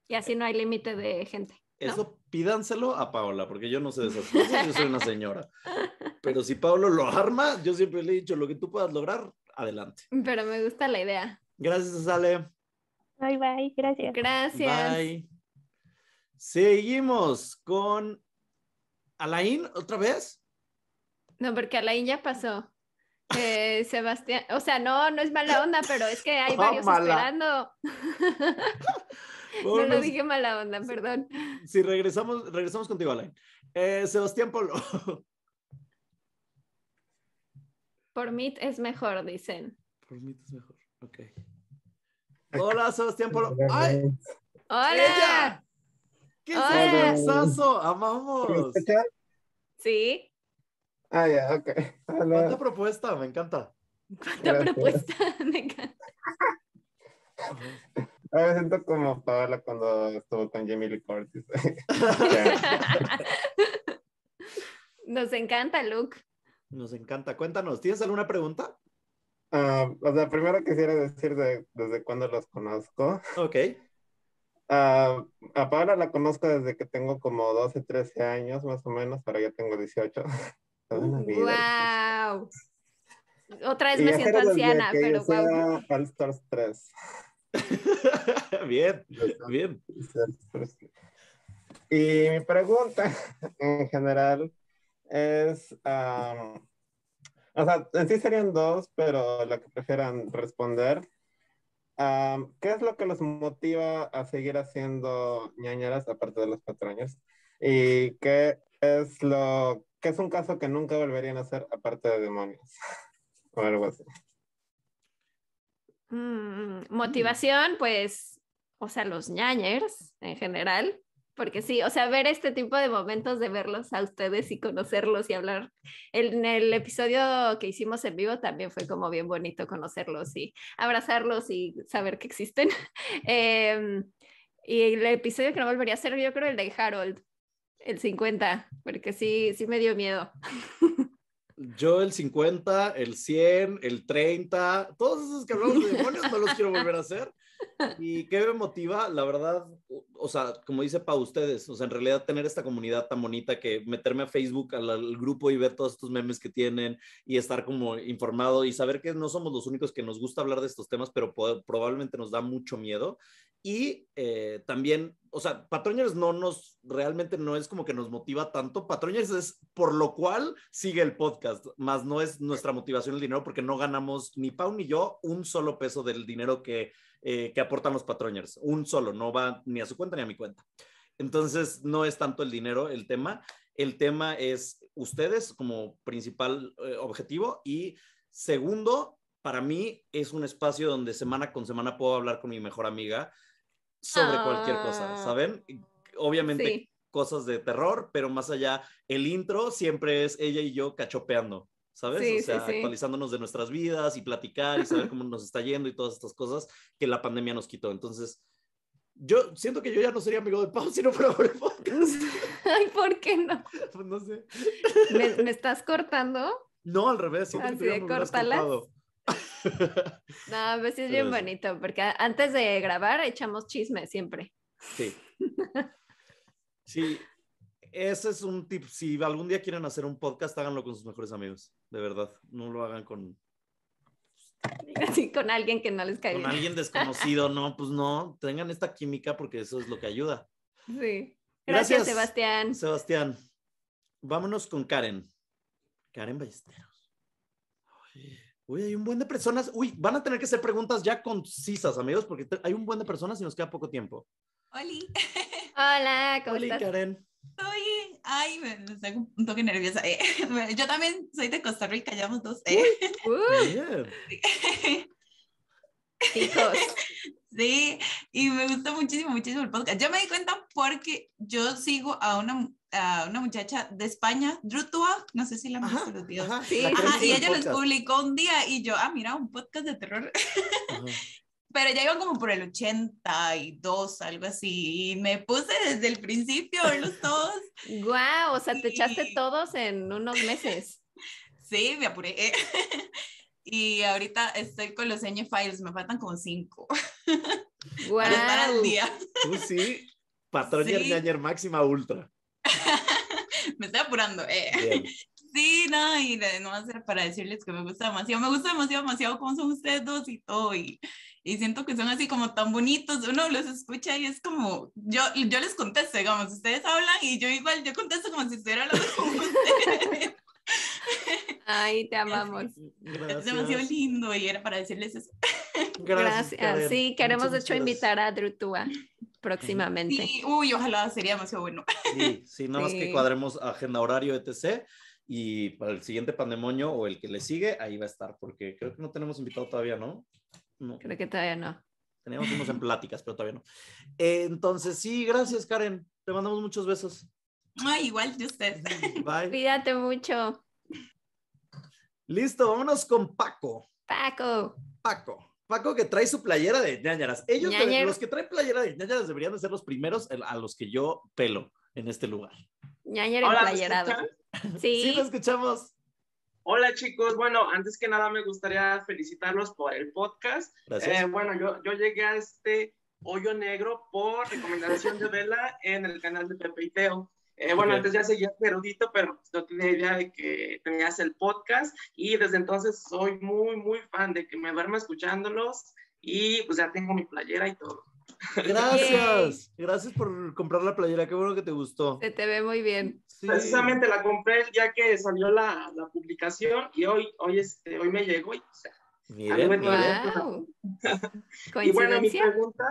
Y así no hay límite de gente. Eso pídanselo a Paola, porque yo no sé de esas cosas, yo soy una señora. Pero si Paolo lo arma, yo siempre le he dicho, lo que tú puedas lograr, adelante. Pero me gusta la idea. Gracias, Ale. Bye, bye, gracias. Gracias. Bye. Seguimos con Alain otra vez. No, porque Alain ya pasó. Eh, Sebastián, o sea, no, no es mala onda, pero es que hay varios esperando. no lo dije mala onda, perdón. Si regresamos, regresamos contigo, Alain. Eh, Sebastián Polo. Por mí es mejor, dicen. Por es mejor, ok. Hola, Sebastián Polo. ¡Ay! ¡Hola! ¡Qué sazo! ¡Amamos! Sí. Ah, ya, ok. ¿Cuánta propuesta? Me encanta. ¿Cuánta propuesta? Me encanta. Me siento como Paola cuando estuvo con Jamie Lee Curtis. Nos encanta, Luke. Nos encanta. Cuéntanos, ¿tienes alguna pregunta? La ah, o sea, primero quisiera decir de, desde cuándo los conozco. Ok. Ah, a Paula la conozco desde que tengo como 12, 13 años más o menos, ahora ya tengo 18. ¡Wow! Otra vez me siento anciana, pero wow. All Stars 3. bien, bien. Y mi pregunta en general es, o sea, en sí serían dos, pero la que prefieran responder ¿Qué es lo que los motiva a seguir haciendo ñañeras aparte de los patrañas ¿Y qué es lo que es un caso que nunca volverían a hacer aparte de demonios? o algo así. Mm, motivación, pues, o sea, los ñañers en general porque sí, o sea, ver este tipo de momentos, de verlos a ustedes y conocerlos y hablar. En el episodio que hicimos en vivo también fue como bien bonito conocerlos y abrazarlos y saber que existen. Em, y el episodio que no volvería a hacer, yo creo, el de Harold, el 50, porque sí, sí me dio miedo. Yo el 50, el 100, el 30, todos esos que de demonios no los quiero volver a hacer. ¿Y qué me motiva? La verdad, o sea, como dice para ustedes, o sea, en realidad tener esta comunidad tan bonita que meterme a Facebook al, grupo y ver todos estos memes que tienen y estar como informado y saber que no somos los únicos que nos gusta hablar de estos temas, pero probablemente nos da mucho miedo. Y eh, también, o sea, Patroñers no nos, realmente no es como que nos motiva tanto. Patroñers es por lo cual sigue el podcast, más no es nuestra motivación el dinero porque no ganamos ni Pau ni yo un solo peso del dinero que, eh, que aportan los Patroñers. Un solo, no va ni a su cuenta ni a mi cuenta. Entonces, no es tanto el dinero el tema. El tema es ustedes como principal eh, objetivo y segundo, para mí es un espacio donde semana con semana puedo hablar con mi mejor amiga sobre cualquier cosa, ah. ¿saben? Obviamente cosas de terror, pero más allá, el intro siempre es ella y yo cachopeando, ¿sabes? o sea, actualizándonos de nuestras vidas y platicar y saber cómo nos está yendo y todas estas cosas que la pandemia nos quitó. Entonces, yo siento que yo ya no sería amigo de Pau si no fuera por el podcast. Ay, ¿por qué no? Pues no sé. ¿Me, estás cortando? No, al revés. Así de la. No, pues sí es bien bonito, porque antes de grabar echamos chisme siempre. Sí. Sí, ese es un tip. Si algún día quieren hacer un podcast, háganlo con sus mejores amigos, de verdad. No lo hagan con... con alguien que no les caiga. Con alguien desconocido, no, pues no. Tengan esta química porque eso es lo que ayuda. Sí. Gracias, Sebastián. Sebastián. Vámonos con Karen. Karen Ballesteros. Uy, hay un buen de personas. Uy, van a tener que hacer preguntas ya concisas, amigos, porque hay un buen de personas y nos queda poco tiempo. Oli. Hola, ¿cómo Oli, estás? Karen. Oye, ay, me, un toque nerviosa. Eh. Yo también soy de Costa Rica, llamamos dos. Eh. Uy, Chicos, Sí, y me gusta muchísimo, muchísimo el podcast. Yo me di cuenta porque yo sigo a una, a una muchacha de España, Drutua, no sé si la han visto los y ella los publicó un día y yo, ah, mira, un podcast de terror. Pero ya iba como por el 82, algo así, y me puse desde el principio los dos. todos. Guau, o sea, te echaste todos en unos meses. Sí, me apuré. y ahorita estoy con los ñ files, me faltan como cinco. Wow. Para día. Tú sí, patrón sí. máxima ultra. me estoy apurando. Eh. Sí, no, y no va a ser para decirles que me gusta demasiado, me gusta demasiado, demasiado cómo son ustedes dos y todo, y, siento que son así como tan bonitos, uno los escucha y es como, yo, yo les contesto, digamos, ustedes hablan y yo igual, yo contesto como si estuviera hablando ustedes. Ay, te amamos. Es demasiado lindo y era para decirles eso. Gracias. Sí, queremos de hecho invitar a Drutua próximamente. Sí, uy, ojalá sería demasiado bueno. Sí, sí nada más que cuadremos agenda, horario, etc. Y para el siguiente pandemonio o el que le sigue, ahí va a estar, porque creo que no tenemos invitado todavía, ¿no? no. Creo que todavía no. Teníamos unos en pláticas, pero todavía no. Eh, entonces, sí, gracias, Karen. Te mandamos muchos besos. Ah, igual de usted. Bye. Cuídate mucho. Listo, vámonos con Paco. Paco. Paco. Paco que trae su playera de ñañaras. Ellos, los que traen playera de ñañaras deberían de ser los primeros a los que yo pelo en este lugar. Ñañero playerado. Sí. sí, lo escuchamos. Hola chicos, bueno, antes que nada me gustaría felicitarlos por el podcast. Gracias. Eh, bueno, yo, llegué a este hoyo negro por recomendación de Vela en el canal de Pepe eh, bueno, antes ya seguía erudito, pero pues, no tenía idea de que tenías el podcast y desde entonces soy muy, muy fan de que me duerma escuchándolos y pues ya tengo mi playera y todo. Gracias, gracias por comprar la playera, qué bueno que te gustó. Se te ve muy bien. Precisamente la compré ya que salió la, publicación y hoy, hoy, este, hoy me llegó y Miren, y bueno, mi pregunta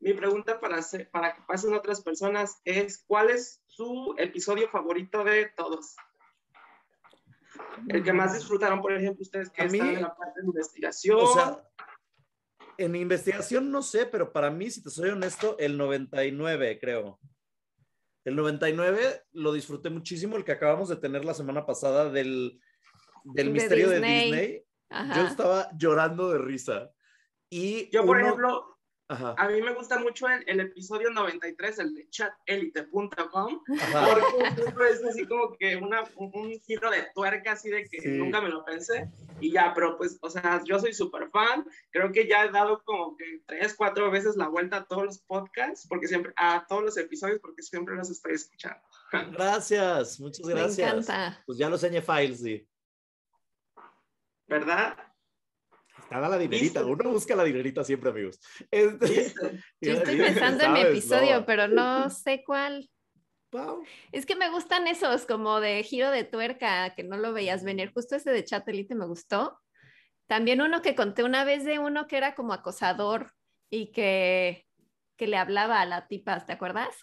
mi pregunta para, para que pasen otras personas es, ¿cuál es su episodio favorito de todos? El que más disfrutaron, por ejemplo, ustedes que están en la parte de investigación. en investigación no sé, pero para mí, si te soy honesto, el 99, creo. El 99 lo disfruté muchísimo, el que acabamos de tener la semana pasada del, del misterio de Disney. Yo estaba llorando de risa. Y yo, por ejemplo, a mí me gusta mucho el, episodio 93, el de chatelite.com, porque es así como que un, giro de tuerca, así de que nunca me lo pensé. Y ya, pero pues, o sea, yo soy súper fan. Creo que ya he dado como que tres, cuatro veces la vuelta a todos los podcasts, porque siempre, a todos los episodios, porque siempre los estoy escuchando. Gracias, muchas gracias. Me encanta. Pues ya los Files, sí. ¿Verdad? Estaba la dinerita, uno busca la dinerita siempre, amigos. Este, Yo estoy pensando en mi episodio, pero no sé cuál. Es que me gustan esos como de giro de tuerca, que no lo veías venir. Justo ese de Chatelite me gustó. También uno que conté una vez de uno que era como acosador y que, le hablaba a la tipa, ¿te acuerdas?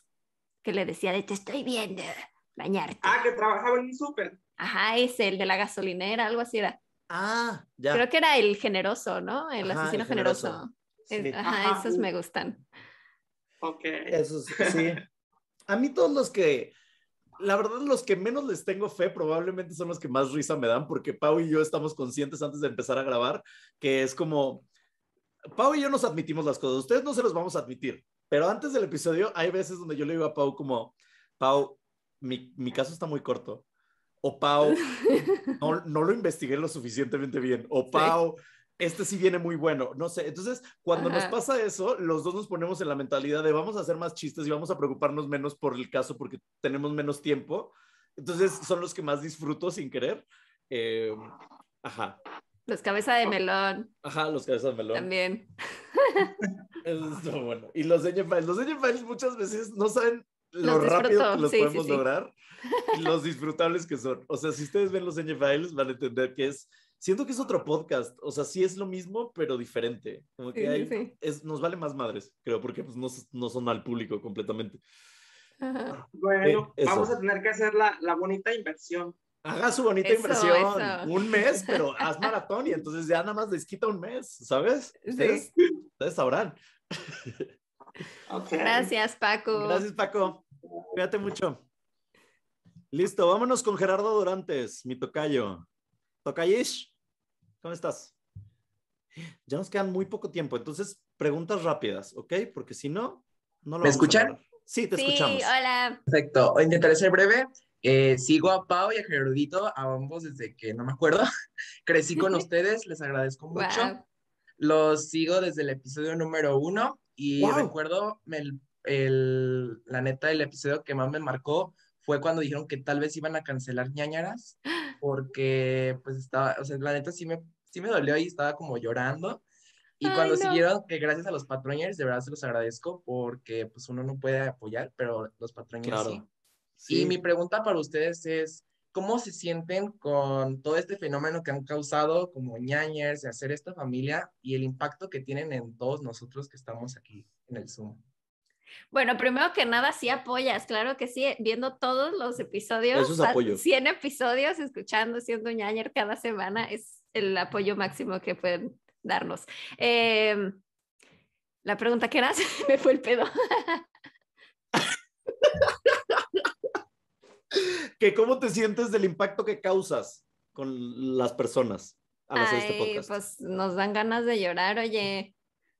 Que le decía de te estoy viendo, bañarte. Ah, que trabajaba en un súper. Ajá, ese, el de la gasolinera, algo así era. Ah, ya. Creo que era el generoso, ¿no? El asesino generoso. ajá, esos me gustan. Ok. Esos, sí. A mí todos los que, la verdad, los que menos les tengo fe probablemente son los que más risa me dan, porque Pau y yo estamos conscientes antes de empezar a grabar, que es como, Pau y yo nos admitimos las cosas, ustedes no se los vamos a admitir, pero antes del episodio hay veces donde yo le digo a Pau como, Pau, mi, mi caso está muy corto, o no, no lo investigué lo suficientemente bien. O Pau, este sí viene muy bueno. No sé, entonces cuando nos pasa eso, los dos nos ponemos en la mentalidad de vamos a hacer más chistes y vamos a preocuparnos menos por el caso porque tenemos menos tiempo. Entonces son los que más disfruto sin querer. Em, ajá. Los cabeza de melón. Ajá, los cabezas de melón. También. Eso bueno. Y los de Los de muchas veces no saben lo rápido que los podemos lograr y los disfrutables que son. O sea, si ustedes ven los N Files, van a entender que es. Siento que es otro podcast, o sea, sí es lo mismo, pero diferente. Como que es, nos vale más madres, creo, porque pues, no, no son al público completamente. Bueno, eh, vamos a tener que hacer la, la bonita inversión. Haga su bonita inversión, un mes, pero haz maratón y entonces ya nada más les quita un mes, ¿sabes? Ustedes, ustedes sabrán. Gracias, Paco. Gracias, Paco. Cuídate mucho. Listo, vámonos con Gerardo Durantes, mi tocayo. Tocayish, ¿cómo estás? Ya nos quedan muy poco tiempo, entonces preguntas rápidas, ¿ok? Porque si no, no lo ¿Me escuchan? sí, te sí, escuchamos. Hola. Perfecto, intentaré ser breve. Eh, sigo a Pau y a Gerardito, a ambos desde que no me acuerdo. Crecí con ustedes, les agradezco mucho. Los sigo desde el episodio número uno y recuerdo el, la neta, el episodio que más me marcó fue cuando dijeron que tal vez iban a cancelar ñañaras porque pues estaba, o sea, la neta sí me, sí me dolió y estaba como llorando. Y cuando siguieron, que gracias a los patroñers, de verdad se los agradezco porque pues uno no puede apoyar, pero los patroñers sí. sí. Y mi pregunta para ustedes es, ¿cómo se sienten con todo este fenómeno que han causado como ñañers de hacer esta familia y el impacto que tienen en todos nosotros que estamos aquí en el Zoom? Bueno, primero que nada, sí apoyas, claro que sí, viendo todos los episodios, 100 episodios, escuchando, siendo ñañer cada semana, es el apoyo máximo que pueden darnos. Em, la pregunta que eras, me fue el pedo. que cómo te sientes del impacto que causas con las personas al este Pues nos dan ganas de llorar, oye.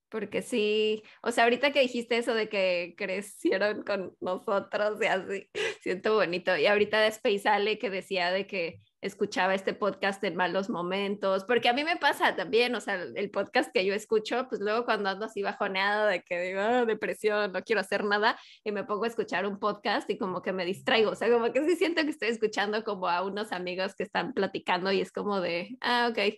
Porque sí, o sea, ahorita que dijiste eso de que crecieron con nosotros y así, siento bonito. Y ahorita de Space Ale que decía de que escuchaba este podcast en malos momentos, porque a mí me pasa también, o sea, el podcast que yo escucho, pues luego cuando ando así bajoneado de que digo, ah, depresión, no quiero hacer nada, y me pongo a escuchar un podcast y como que me distraigo, o sea, como que sí siento que estoy escuchando como a unos amigos que están platicando y es como de, ah, ok.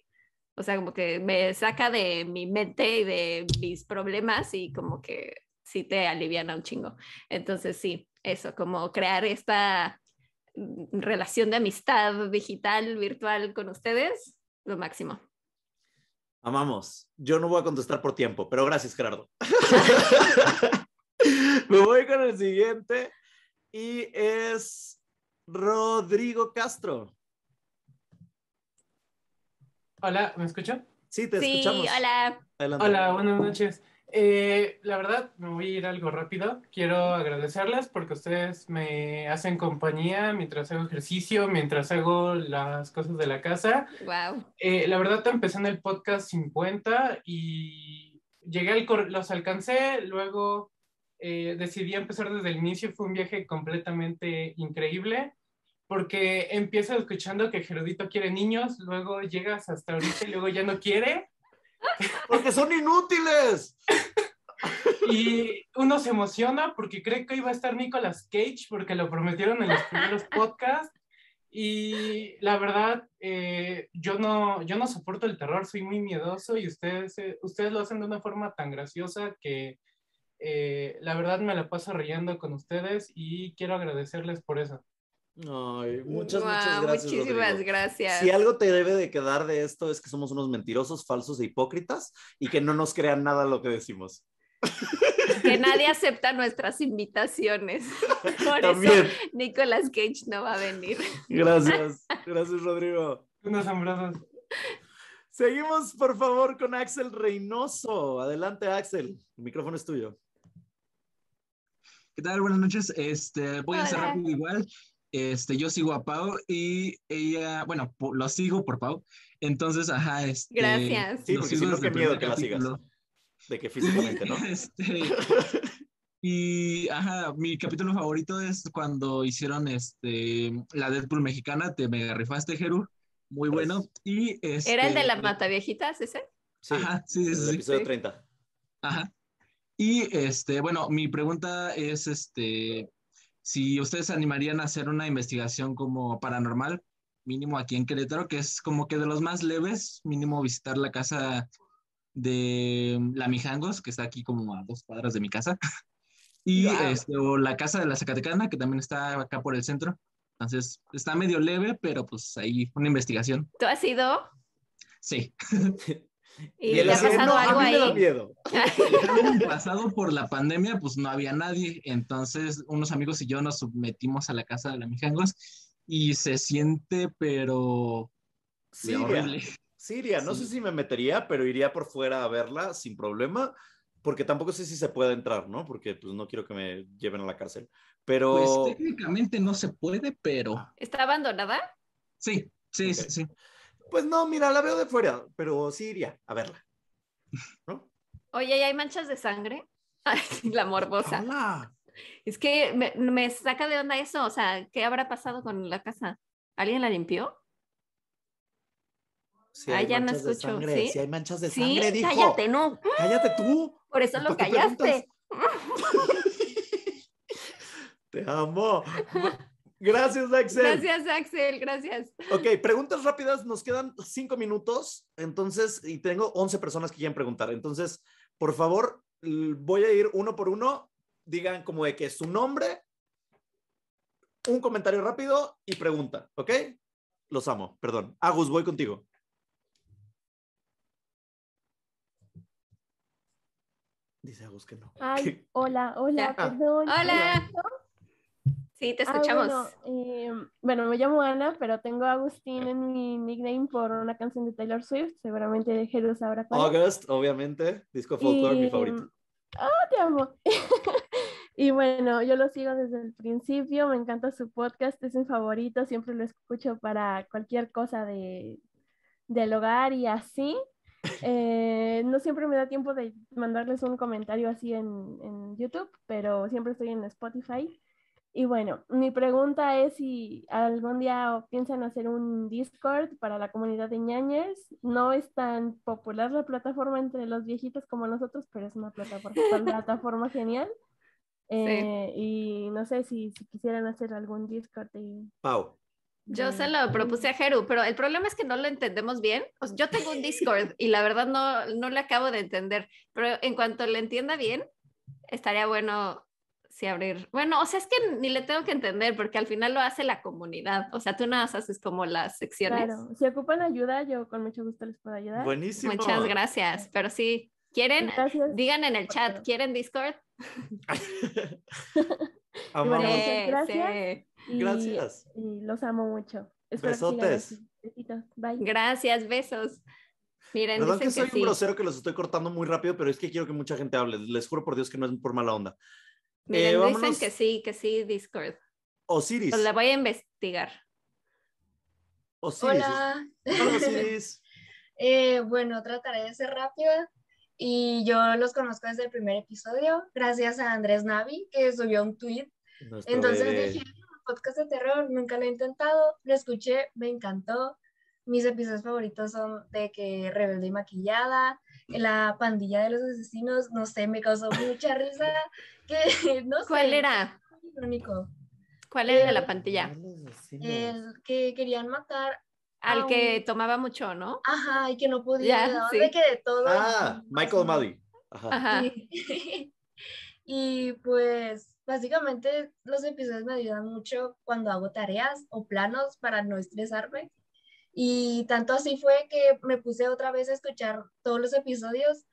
O sea, como que me saca de mi mente y de mis problemas y como que sí te alivian a un chingo. Entonces, sí, eso, como crear esta relación de amistad digital, virtual con ustedes, lo máximo. Amamos. Yo no voy a contestar por tiempo, pero gracias, Gerardo. Me voy con el siguiente y es Rodrigo Castro. Hola, ¿me escuchan? Sí, te sí, escuchamos. Hola. Hola, buenas noches. Eh, la verdad, me voy a ir algo rápido. Quiero agradecerles porque ustedes me hacen compañía mientras hago ejercicio, mientras hago las cosas de la casa. Wow. Eh, la verdad, empecé en el podcast 50 y llegué al los alcancé, luego eh, decidí empezar desde el inicio. Fue un viaje completamente increíble porque empiezas escuchando que Gerudito quiere niños, luego llegas hasta ahorita y luego ya no quiere. Porque son inútiles. Y uno se emociona porque cree que iba a estar Nicolas Cage porque lo prometieron en los primeros podcasts. Y la verdad, eh, yo, no, yo no soporto el terror, soy muy miedoso y ustedes, eh, ustedes lo hacen de una forma tan graciosa que eh, la verdad me la paso riendo con ustedes y quiero agradecerles por eso muchas, muchas gracias. Si algo te debe de quedar de esto es que somos unos mentirosos, falsos e hipócritas y que no nos crean nada lo que decimos. Que nadie acepta nuestras invitaciones. Por También. eso Nicolas Cage no va a venir. Gracias, gracias Rodrigo. Unos abrazos Seguimos, por favor, con Axel Reynoso. Adelante, Axel. El micrófono es tuyo. ¿Qué tal? Buenas noches. Este, voy a a cerrar igual. Este, yo sigo a Pau y ella, bueno, lo sigo por Pau. Entonces, ajá, este, Gracias. Sí, porque si no, qué miedo que la sigas. De que físicamente, ¿no? Este, y, ajá, mi capítulo favorito es cuando hicieron este, la Deadpool mexicana, te mega rifaste, Jeru. Muy bueno. Y ¿Era el de este, la mata viejitas ese? Sí, ajá, sí, sí. El episodio 30. Ajá. Y, este, bueno, mi pregunta es, este, si ustedes animarían a hacer una investigación como paranormal, mínimo aquí en Querétaro, que es como que de los más leves, mínimo visitar la casa de la Mijangos, que está aquí como a dos cuadras de mi casa, y este, la casa de la Zacatecana, que también está acá por el centro. Entonces, está medio leve, pero pues ahí una investigación. ¿Tú has ido? Sí. Y, le ha pasado algo miedo. pasado por la pandemia, pues no había nadie. Entonces, unos amigos y yo nos submetimos a la casa de la Mijangos y se siente, pero. Sí, horrible. Siria, no sé si me metería, pero iría por fuera a verla sin problema, porque tampoco sé si se puede entrar, ¿no? Porque pues no quiero que me lleven a la cárcel. Pero pues técnicamente no se puede, pero ah. ¿Está abandonada? Sí, sí, sí. Pues no, mira, la veo de fuera, pero sí iría a verla. ¿No? Oye, ¿y hay manchas de sangre? la morbosa. Hola. Es que me, saca de onda eso. O sea, ¿qué habrá pasado con la casa? ¿Alguien la limpió? Ah, ya no escucho. ¿Sí? Si hay manchas de sangre, dijo. Cállate, no. Cállate tú. Por eso lo callaste. Te amo. Gracias, Axel. Gracias, Axel, gracias. Ok, preguntas rápidas, nos quedan cinco minutos, entonces, y tengo 11 personas que quieren preguntar. Entonces, por favor, voy a ir uno por uno, digan como de que su nombre, un comentario rápido y pregunta, ¿ok? Los amo, perdón. Agus, voy contigo. Dice Agus que no. Ay, hola, hola, perdón. Hola. ¿Hola? Sí, te ah, escuchamos. Eh, bueno, me llamo Ana, pero tengo Agustín eh. en mi nickname por una canción de Taylor Swift. Seguramente Jero ahora. August, obviamente. Disco folklore, mi favorito. ¡Ah, te amo! y bueno, yo lo sigo desde el principio. Me encanta su podcast, es mi favorito. Siempre lo escucho para cualquier cosa de, del hogar y así. Eh, no siempre me da tiempo de mandarles un comentario así en, en YouTube, pero siempre estoy en Spotify y bueno, mi pregunta es si algún día piensan hacer un Discord para la comunidad de ñañers. No es tan popular la plataforma entre los viejitos como nosotros, pero es una plataforma, genial. Eh, y no sé si, quisieran hacer algún Discord. Y... Pau. Yo se lo propuse a Jeru, pero el problema es que no lo entendemos bien. yo tengo un Discord y la verdad no, no lo acabo de entender, pero en cuanto lo entienda bien, estaría bueno si abrir, bueno, o sea, es que ni le tengo que entender porque al final lo hace la comunidad, o sea, tú nada más haces como las secciones. Claro, si ocupan ayuda, yo con mucho gusto les puedo ayudar. Buenísimo. Muchas gracias, pero sí, ¿quieren? Digan en el chat, ¿quieren Discord? Amamos. Eh, gracias. Y, gracias. Y los amo mucho. Besotes. Besitos. Bye. Gracias, besos. Miren, Perdón que soy un grosero que los estoy cortando muy rápido, pero es que quiero que mucha gente hable. Les juro por Dios que no es por mala onda. Miren, eh, dicen que sí, que sí, Discord. Pues Osiris. Pues la voy a investigar. Osiris. Hola. Hola Osiris. Eh, bueno, trataré de ser rápida. Y yo los conozco desde el primer episodio, gracias a Andrés Navi, que subió un tweet. Entonces dije, ah, podcast de terror, nunca lo he intentado, lo escuché, me encantó. Mis episodios favoritos son de que Rebelde y Maquillada, la pandilla de los asesinos, no sé, me causó mucha risa. Que, no ¿Cuál era? ¿Cuál era la pandilla? El que querían matar. Al que tomaba mucho, ¿no? Ajá, y que no podía. sí. que de todo. Ah, Michael Maddy. Ajá. y pues básicamente los episodios me ayudan mucho cuando hago tareas o planos para no estresarme. Y tanto así fue que me puse otra vez a escuchar todos los episodios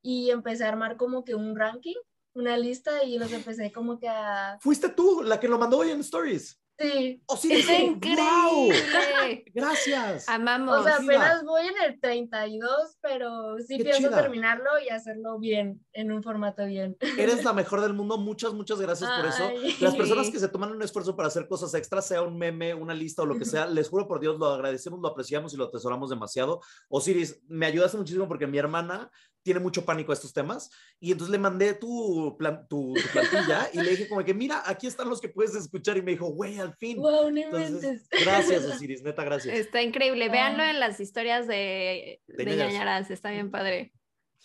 y empecé a armar como que un ranking, una lista y los empecé como que a... Fuiste tú la que lo mandó en Stories. Sí. es increíble. Gracias. Amamos. apenas voy en el 32, pero sí pienso terminarlo y hacerlo bien, en un formato bien. Eres la mejor del mundo. Muchas, muchas gracias por eso. Las personas que se toman un esfuerzo para hacer cosas extras, sea un meme, una lista o lo que sea, les juro por Dios, lo agradecemos, lo apreciamos y lo atesoramos demasiado. Osiris, me ayudaste muchísimo porque mi hermana tiene mucho pánico a estos temas. Y entonces le mandé tu, tu, plantilla y le dije como que, mira, aquí están los que puedes escuchar. Y me dijo, güey, al fin. entonces, gracias, Osiris, neta, gracias. Está increíble. Ah. Véanlo en las historias de, de, Ñañaras. Está bien padre.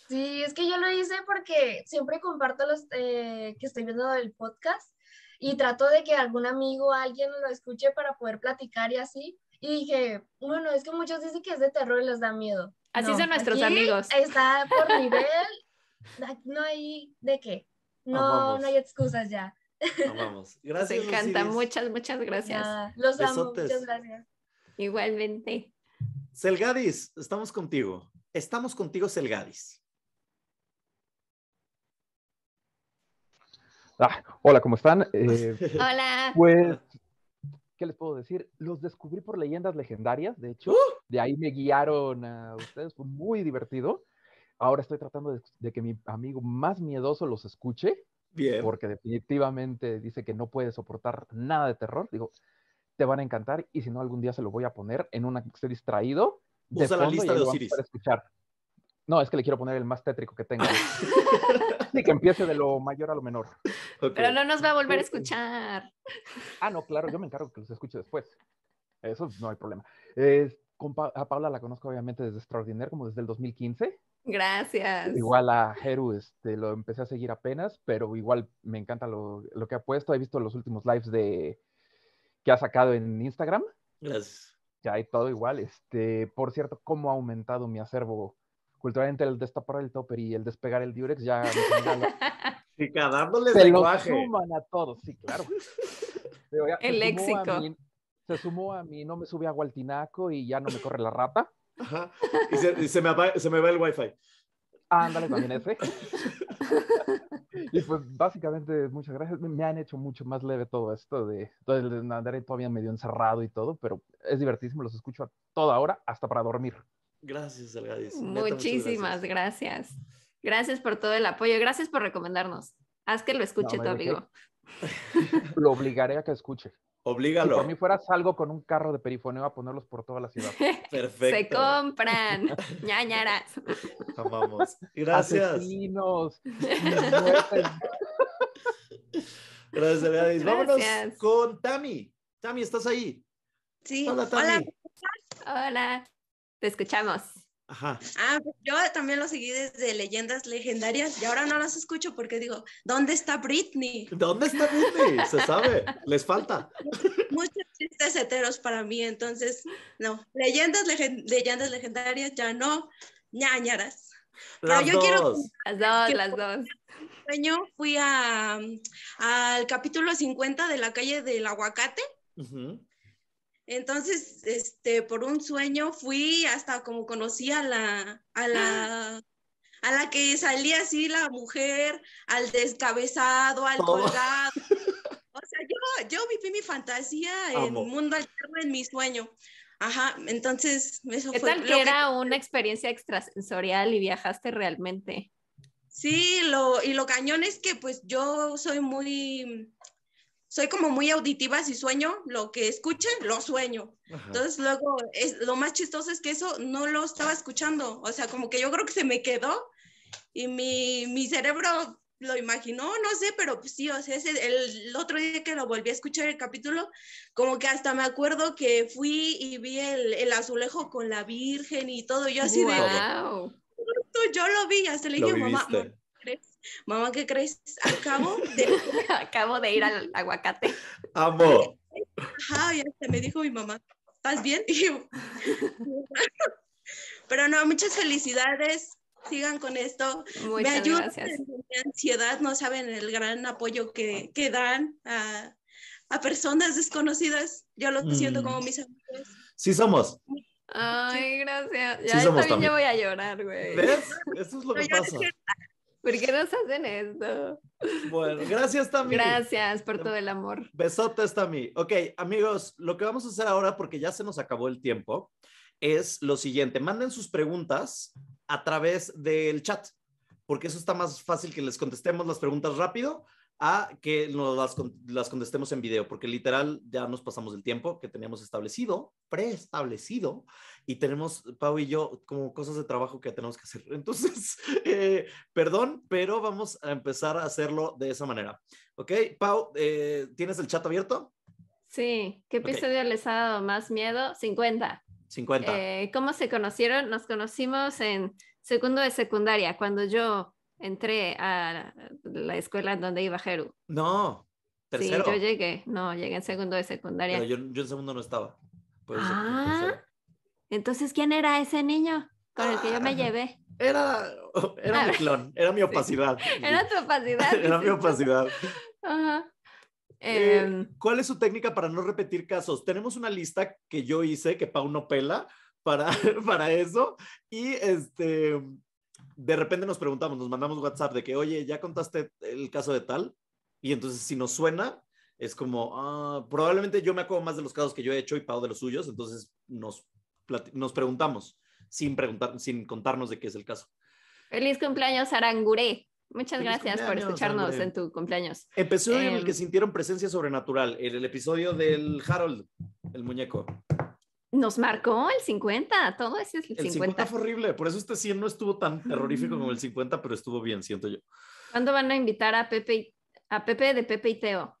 Sí, es que yo lo hice porque siempre comparto los eh, que estoy viendo del podcast y trato de que algún amigo, alguien lo escuche para poder platicar y así. Y dije, bueno, es que muchos dicen que es de terror y les da miedo. Así son nuestros amigos. Está por nivel, no hay de qué. No, no hay excusas ya. vamos. Gracias. Me encanta, muchas, muchas gracias. los amo, muchas gracias. Igualmente. Selgadis, estamos contigo. Estamos contigo, Selgadis. Ah, hola, ¿cómo están? Eh, hola. Pues, ¿qué les puedo decir? Los descubrí por leyendas legendarias, de hecho, ¡Uh! de ahí me guiaron a ustedes, fue muy divertido. Ahora estoy tratando de, que mi amigo más miedoso los escuche, Bien. porque definitivamente dice que no puede soportar nada de terror. Digo, te van a encantar y si no, algún día se lo voy a poner en una que esté distraído. De Usa la lista de Escuchar. No, es que le quiero poner el más tétrico que tengo. Y que empiece de lo mayor a lo menor. Pero no nos va a volver a escuchar. Ah, no, claro, yo me encargo que los escuche después. Eso no hay problema. a Paula la conozco obviamente desde Extraordinaire, como desde el 2015. Gracias. Igual a Heru, este, lo empecé a seguir apenas, pero igual me encanta lo, que ha puesto. He visto los últimos lives de que ha sacado en Instagram. Gracias. Ya hay todo igual. Este, por cierto, cómo ha aumentado mi acervo culturalmente el destapar el topper y el despegar el diurex ya... sí, dándole Se lenguaje. lo suman a todos, sí, claro. el léxico. se sumó a mí, no me sube a Gualtinaco y ya no me corre la rata. Y, se, me va, se me el wifi. Ándale, también ese. y pues básicamente, muchas gracias. Me han hecho mucho más leve todo esto de, todavía medio encerrado y todo, pero es divertísimo, los escucho a toda hora, hasta para dormir. Gracias, Algadis. Muchísimas gracias. gracias. por todo el apoyo. Gracias por recomendarnos. Haz que lo escuche tu amigo. Lo obligaré a que escuche. Oblígalo. Si a mí fuera, salgo con un carro de perifoneo a ponerlos por toda la ciudad. Perfecto. Se compran. ñañaras. vamos Gracias. Gracias, Gracias, Vámonos con Tami. Tami, ¿estás ahí? Sí. Hola, Tami. Hola. Hola. Te escuchamos. Ajá. Ah, yo también lo seguí desde leyendas legendarias y ahora no las escucho porque digo, ¿dónde está Britney? ¿Dónde está Britney? Se sabe, les falta. Muchos chistes heteros para mí, entonces, no, leyendas, leyendas legendarias ya no, ñañaras. Pero las yo dos. quiero. Las dos, las dos. Sueño, fui mm, al capítulo 50 de la calle del aguacate. Uh entonces, este, por un sueño fui hasta como conocí a la, a la, a la que salía así la mujer, al descabezado, al oh. colgado. O sea, yo, yo viví mi fantasía en el mundo alterno, en mi sueño. Ajá, entonces eso ¿Qué Tal que era una experiencia extrasensorial y viajaste realmente. Sí, lo, y lo cañón es que pues yo soy muy soy como muy auditiva, si sueño lo que escuchen, lo sueño. Entonces luego, es, lo más chistoso es que eso no lo estaba escuchando, o sea, como que yo creo que se me quedó y mi, mi cerebro lo imaginó, no sé, pero pues sí, o sea, ese, el, otro día que lo volví a escuchar el capítulo, como que hasta me acuerdo que fui y vi el, el azulejo con la Virgen y todo, yo así wow. Yo lo vi, hasta le dije, mamá, ¿crees? Mamá, ¿qué crees? Acabo de, Acabo de ir al aguacate. amor. Ajá, ya se me dijo mi mamá, ¿estás bien? Pero no, muchas felicidades. Sigan con esto. Muchas me ayudan en mi ansiedad. No saben el gran apoyo que, dan a, personas desconocidas. Yo lo siento mm. como mis amigos. Sí somos. Ay, gracias. Ya sí voy a llorar, güey. ¿Ves? Eso es lo que pasa. ¿Por qué nos hacen esto? Bueno, gracias Tami. Gracias por em, todo el amor. Besotes Tami. Ok, amigos, lo que vamos a hacer ahora, porque ya se nos acabó el tiempo, es lo siguiente. Manden sus preguntas a través del chat, porque eso está más fácil que les contestemos las preguntas rápido a que nos las, las contestemos en video, porque literal ya nos pasamos el tiempo que teníamos establecido, preestablecido y tenemos, Pau y yo, como cosas de trabajo que tenemos que hacer. Entonces, eh, perdón, pero vamos a empezar a hacerlo de esa manera. ¿Ok? Pau, eh, ¿tienes el chat abierto? Sí. ¿Qué episodio les ha dado más miedo? 50. 50. Eh, ¿Cómo se conocieron? Nos conocimos en segundo de secundaria, cuando yo entré a la escuela en donde iba Jeru. No, tercero. Sí, yo llegué. No, llegué en segundo de secundaria. yo, yo en segundo no estaba. Ah, entonces, ¿quién era ese niño con el que yo me ah, llevé? Era, era ah. mi clon, era mi opacidad. Era tu opacidad. era mi opacidad. Ajá. Eh, em. ¿Cuál es su técnica para no repetir casos? Tenemos una lista que yo hice, que Pau no pela, para, para eso. Y este, de repente nos preguntamos, nos mandamos WhatsApp de que, oye, ¿ya contaste el caso de tal? Y entonces si nos suena, es como, ah, probablemente yo me acuerdo más de los casos que yo he hecho y Pau de los suyos, entonces nos nos preguntamos sin, preguntar, sin contarnos de qué es el caso. Feliz cumpleaños, Aranguré. Muchas gracias por escucharnos en tu cumpleaños. Empezó en el em, que sintieron presencia sobrenatural, el, el episodio del Harold, el muñeco. Nos marcó el 50, todo ese es el, 50. El 50 fue horrible, por eso este 100 no estuvo tan terrorífico como el 50, pero estuvo bien, siento yo. ¿Cuándo van a invitar a Pepe, a Pepe de Pepe y Teo?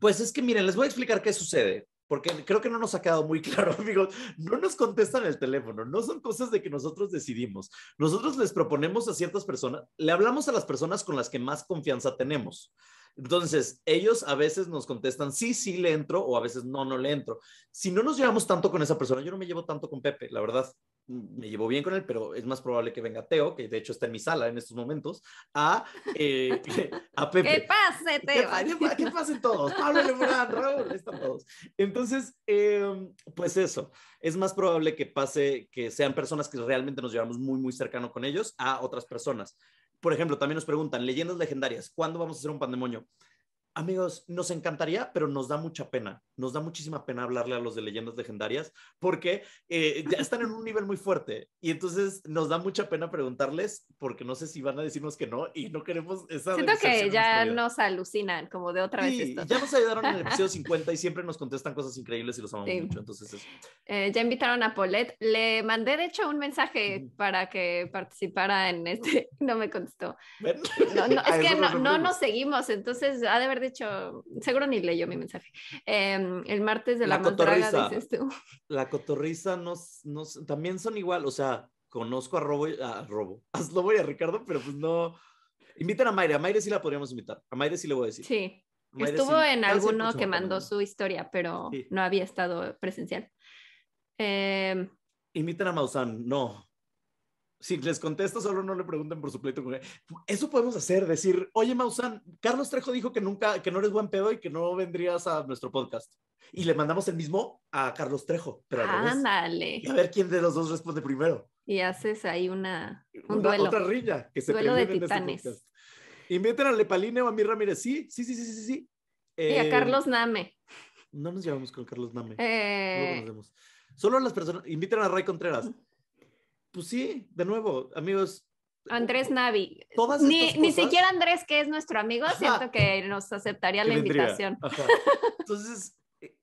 Pues es que miren, les voy a explicar qué sucede porque creo que no nos ha quedado muy claro, amigos, no nos contestan el teléfono, no son cosas de que nosotros decidimos. Nosotros les proponemos a ciertas personas, le hablamos a las personas con las que más confianza tenemos. Entonces, ellos a veces nos contestan, sí, sí, le entro, o a veces no, no le entro. Si no nos llevamos tanto con esa persona, yo no me llevo tanto con Pepe, la verdad me llevo bien con él, pero es más probable que venga Teo, que de hecho está en mi sala en estos momentos, a, eh, Pepe. ¡Que pase, Teo! ¡Que, pasen todos! Pablo Raúl, todos. Entonces, em, pues eso, es más probable que pase, que sean personas que realmente nos llevamos muy, muy cercano con ellos a otras personas. Por ejemplo, también nos preguntan, leyendas legendarias, ¿cuándo vamos a hacer un pandemonio? Amigos, nos encantaría, pero nos da mucha pena. Nos da muchísima pena hablarle a los de leyendas legendarias porque eh, ya están en un nivel muy fuerte y entonces nos da mucha pena preguntarles porque no sé si van a decirnos que no y no queremos esa. Siento que ya nos alucinan como de otra vez. Ya nos ayudaron en el episodio 50 y siempre nos contestan cosas increíbles y los amamos mucho. Entonces, eh, ya invitaron a Paulette. Le mandé de hecho un mensaje para que participara en este. No me contestó. No, es que no, no nos seguimos, entonces ha de verdad. De hecho, seguro ni leyó mi mensaje. Em, el martes de la, la cotorriza, La cotorriza nos, nos, también son igual, o sea, conozco a Robo, a Robo, a Slobo a Ricardo, pero pues no. Inviten a Mayre, a Mayre sí la podríamos invitar, a Mayre sí le voy a decir. Sí, estuvo en alguno que mandó su historia, pero no había estado presencial. Eh, a Mausan, no, si les contesto, solo no le pregunten por su pleito. Eso podemos hacer, decir, oye, Mausan, Carlos Trejo dijo que nunca, que no eres buen pedo y que no vendrías a nuestro podcast. Y le mandamos el mismo a Carlos Trejo. Pero Ándale. y a ver quién de los dos responde primero. Y haces ahí una, un una Otra rilla, que se duelo de este titanes. Inviten a Lepaline o a Mirra Ramírez. Sí, sí, sí, sí, sí. sí. y a eh, Carlos Name. No nos llevamos con Carlos Name. Eh, solo las personas, inviten a Ray Contreras pues sí, de nuevo, amigos. Andrés Navi. ni, siquiera Andrés, que es nuestro amigo, siento que nos aceptaría la invitación. Entonces,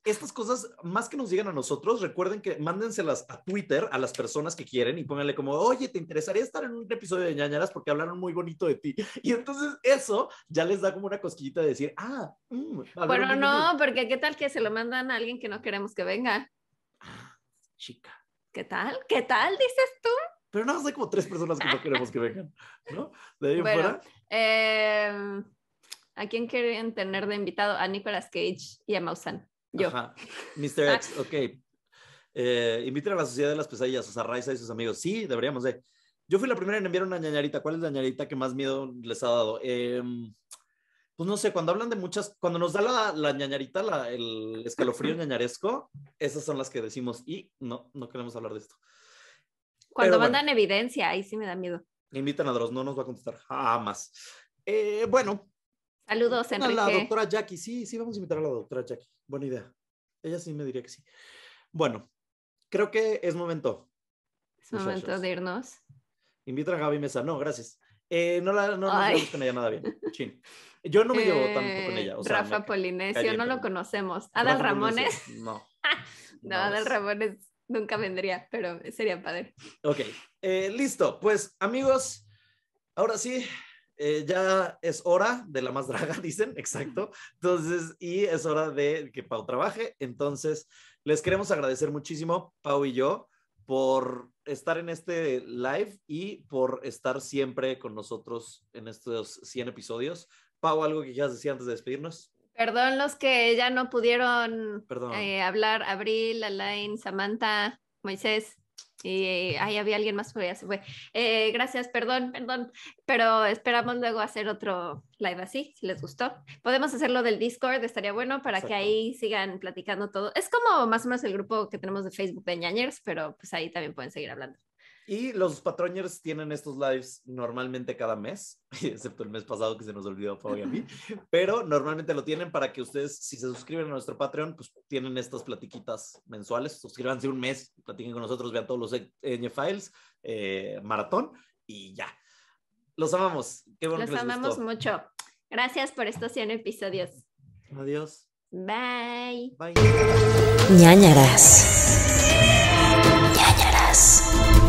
estas cosas, más que nos digan a nosotros, recuerden que mándenselas a Twitter a las personas que quieren y pónganle como, oye, ¿te interesaría estar en un episodio de ñañaras porque hablaron muy bonito de ti? Y entonces eso ya les da como una cosquillita de decir, ah, mm, bueno, no, porque qué tal que se lo mandan a alguien que no queremos que venga. Ah, chica. ¿Qué tal? ¿Qué tal dices tú? Pero no, hay como tres personas que no queremos que vengan, ¿no? De ahí bueno, fuera. Eh, ¿A quién quieren tener de invitado? A Nicolas Cage y a Maussan. Yo. Ajá. Mr. X, ah. ok. Eh, a la Sociedad de las Pesadillas, a sea, Raiza y sus amigos. Sí, deberíamos de. Yo fui la primera en enviar una ñañarita. ¿Cuál es la ñañarita que más miedo les ha dado? Eh, pues no sé, cuando hablan de muchas, cuando nos da la, ñañarita, el escalofrío ñañaresco, esas son las que decimos, y no, no queremos hablar de esto. Cuando mandan evidencia, ahí sí me da miedo. Invitan a Dross, no nos va a contestar jamás. Eh, bueno. Saludos, Enrique. A la doctora Jackie, sí, sí, vamos a invitar a la doctora Jackie. Buena idea. Ella sí me diría que sí. Bueno, creo que es momento. Es momento de irnos. Invitan a Gaby Mesa, no, gracias. Eh, no, la, no no con ella nada bien. Yo no me llevo tanto con eh, ella. Rafa Polinesio, no lo conocemos. ¿Adal Ramones? no. no, Adal Ramones nunca vendría, pero sería padre. Ok, eh, listo. Pues amigos, ahora sí, ya es hora de la más draga, dicen, exacto. Entonces, y es hora de que Pau trabaje. Entonces, les queremos agradecer muchísimo, Pau y yo por estar en este live y por estar siempre con nosotros en estos 100 episodios. Pau, algo que quieras decir antes de despedirnos. Perdón los que ya no pudieron eh, hablar, Abril, Alain, Samantha, Moisés. Y ahí había alguien más, pero ya se fue. Eh, gracias, perdón, perdón. Pero esperamos luego hacer otro live así, si les gustó. Podemos hacerlo del Discord, estaría bueno para que ahí sigan platicando todo. Es como más o menos el grupo que tenemos de Facebook de ñañers, pero pues ahí también pueden seguir hablando. Y los Patroners tienen estos lives normalmente cada mes, excepto el mes pasado que se nos olvidó a y a mí, pero normalmente lo tienen para que ustedes, si se suscriben a nuestro Patreon, pues tienen estas platiquitas mensuales. Suscríbanse un mes, platiquen con nosotros, vean todos los e n Files, eh, maratón y ya. Los amamos. Qué bueno los amamos mucho. Gracias por estos 100 episodios. Adiós. Bye. Bye. Ñañaras. Ñañaras.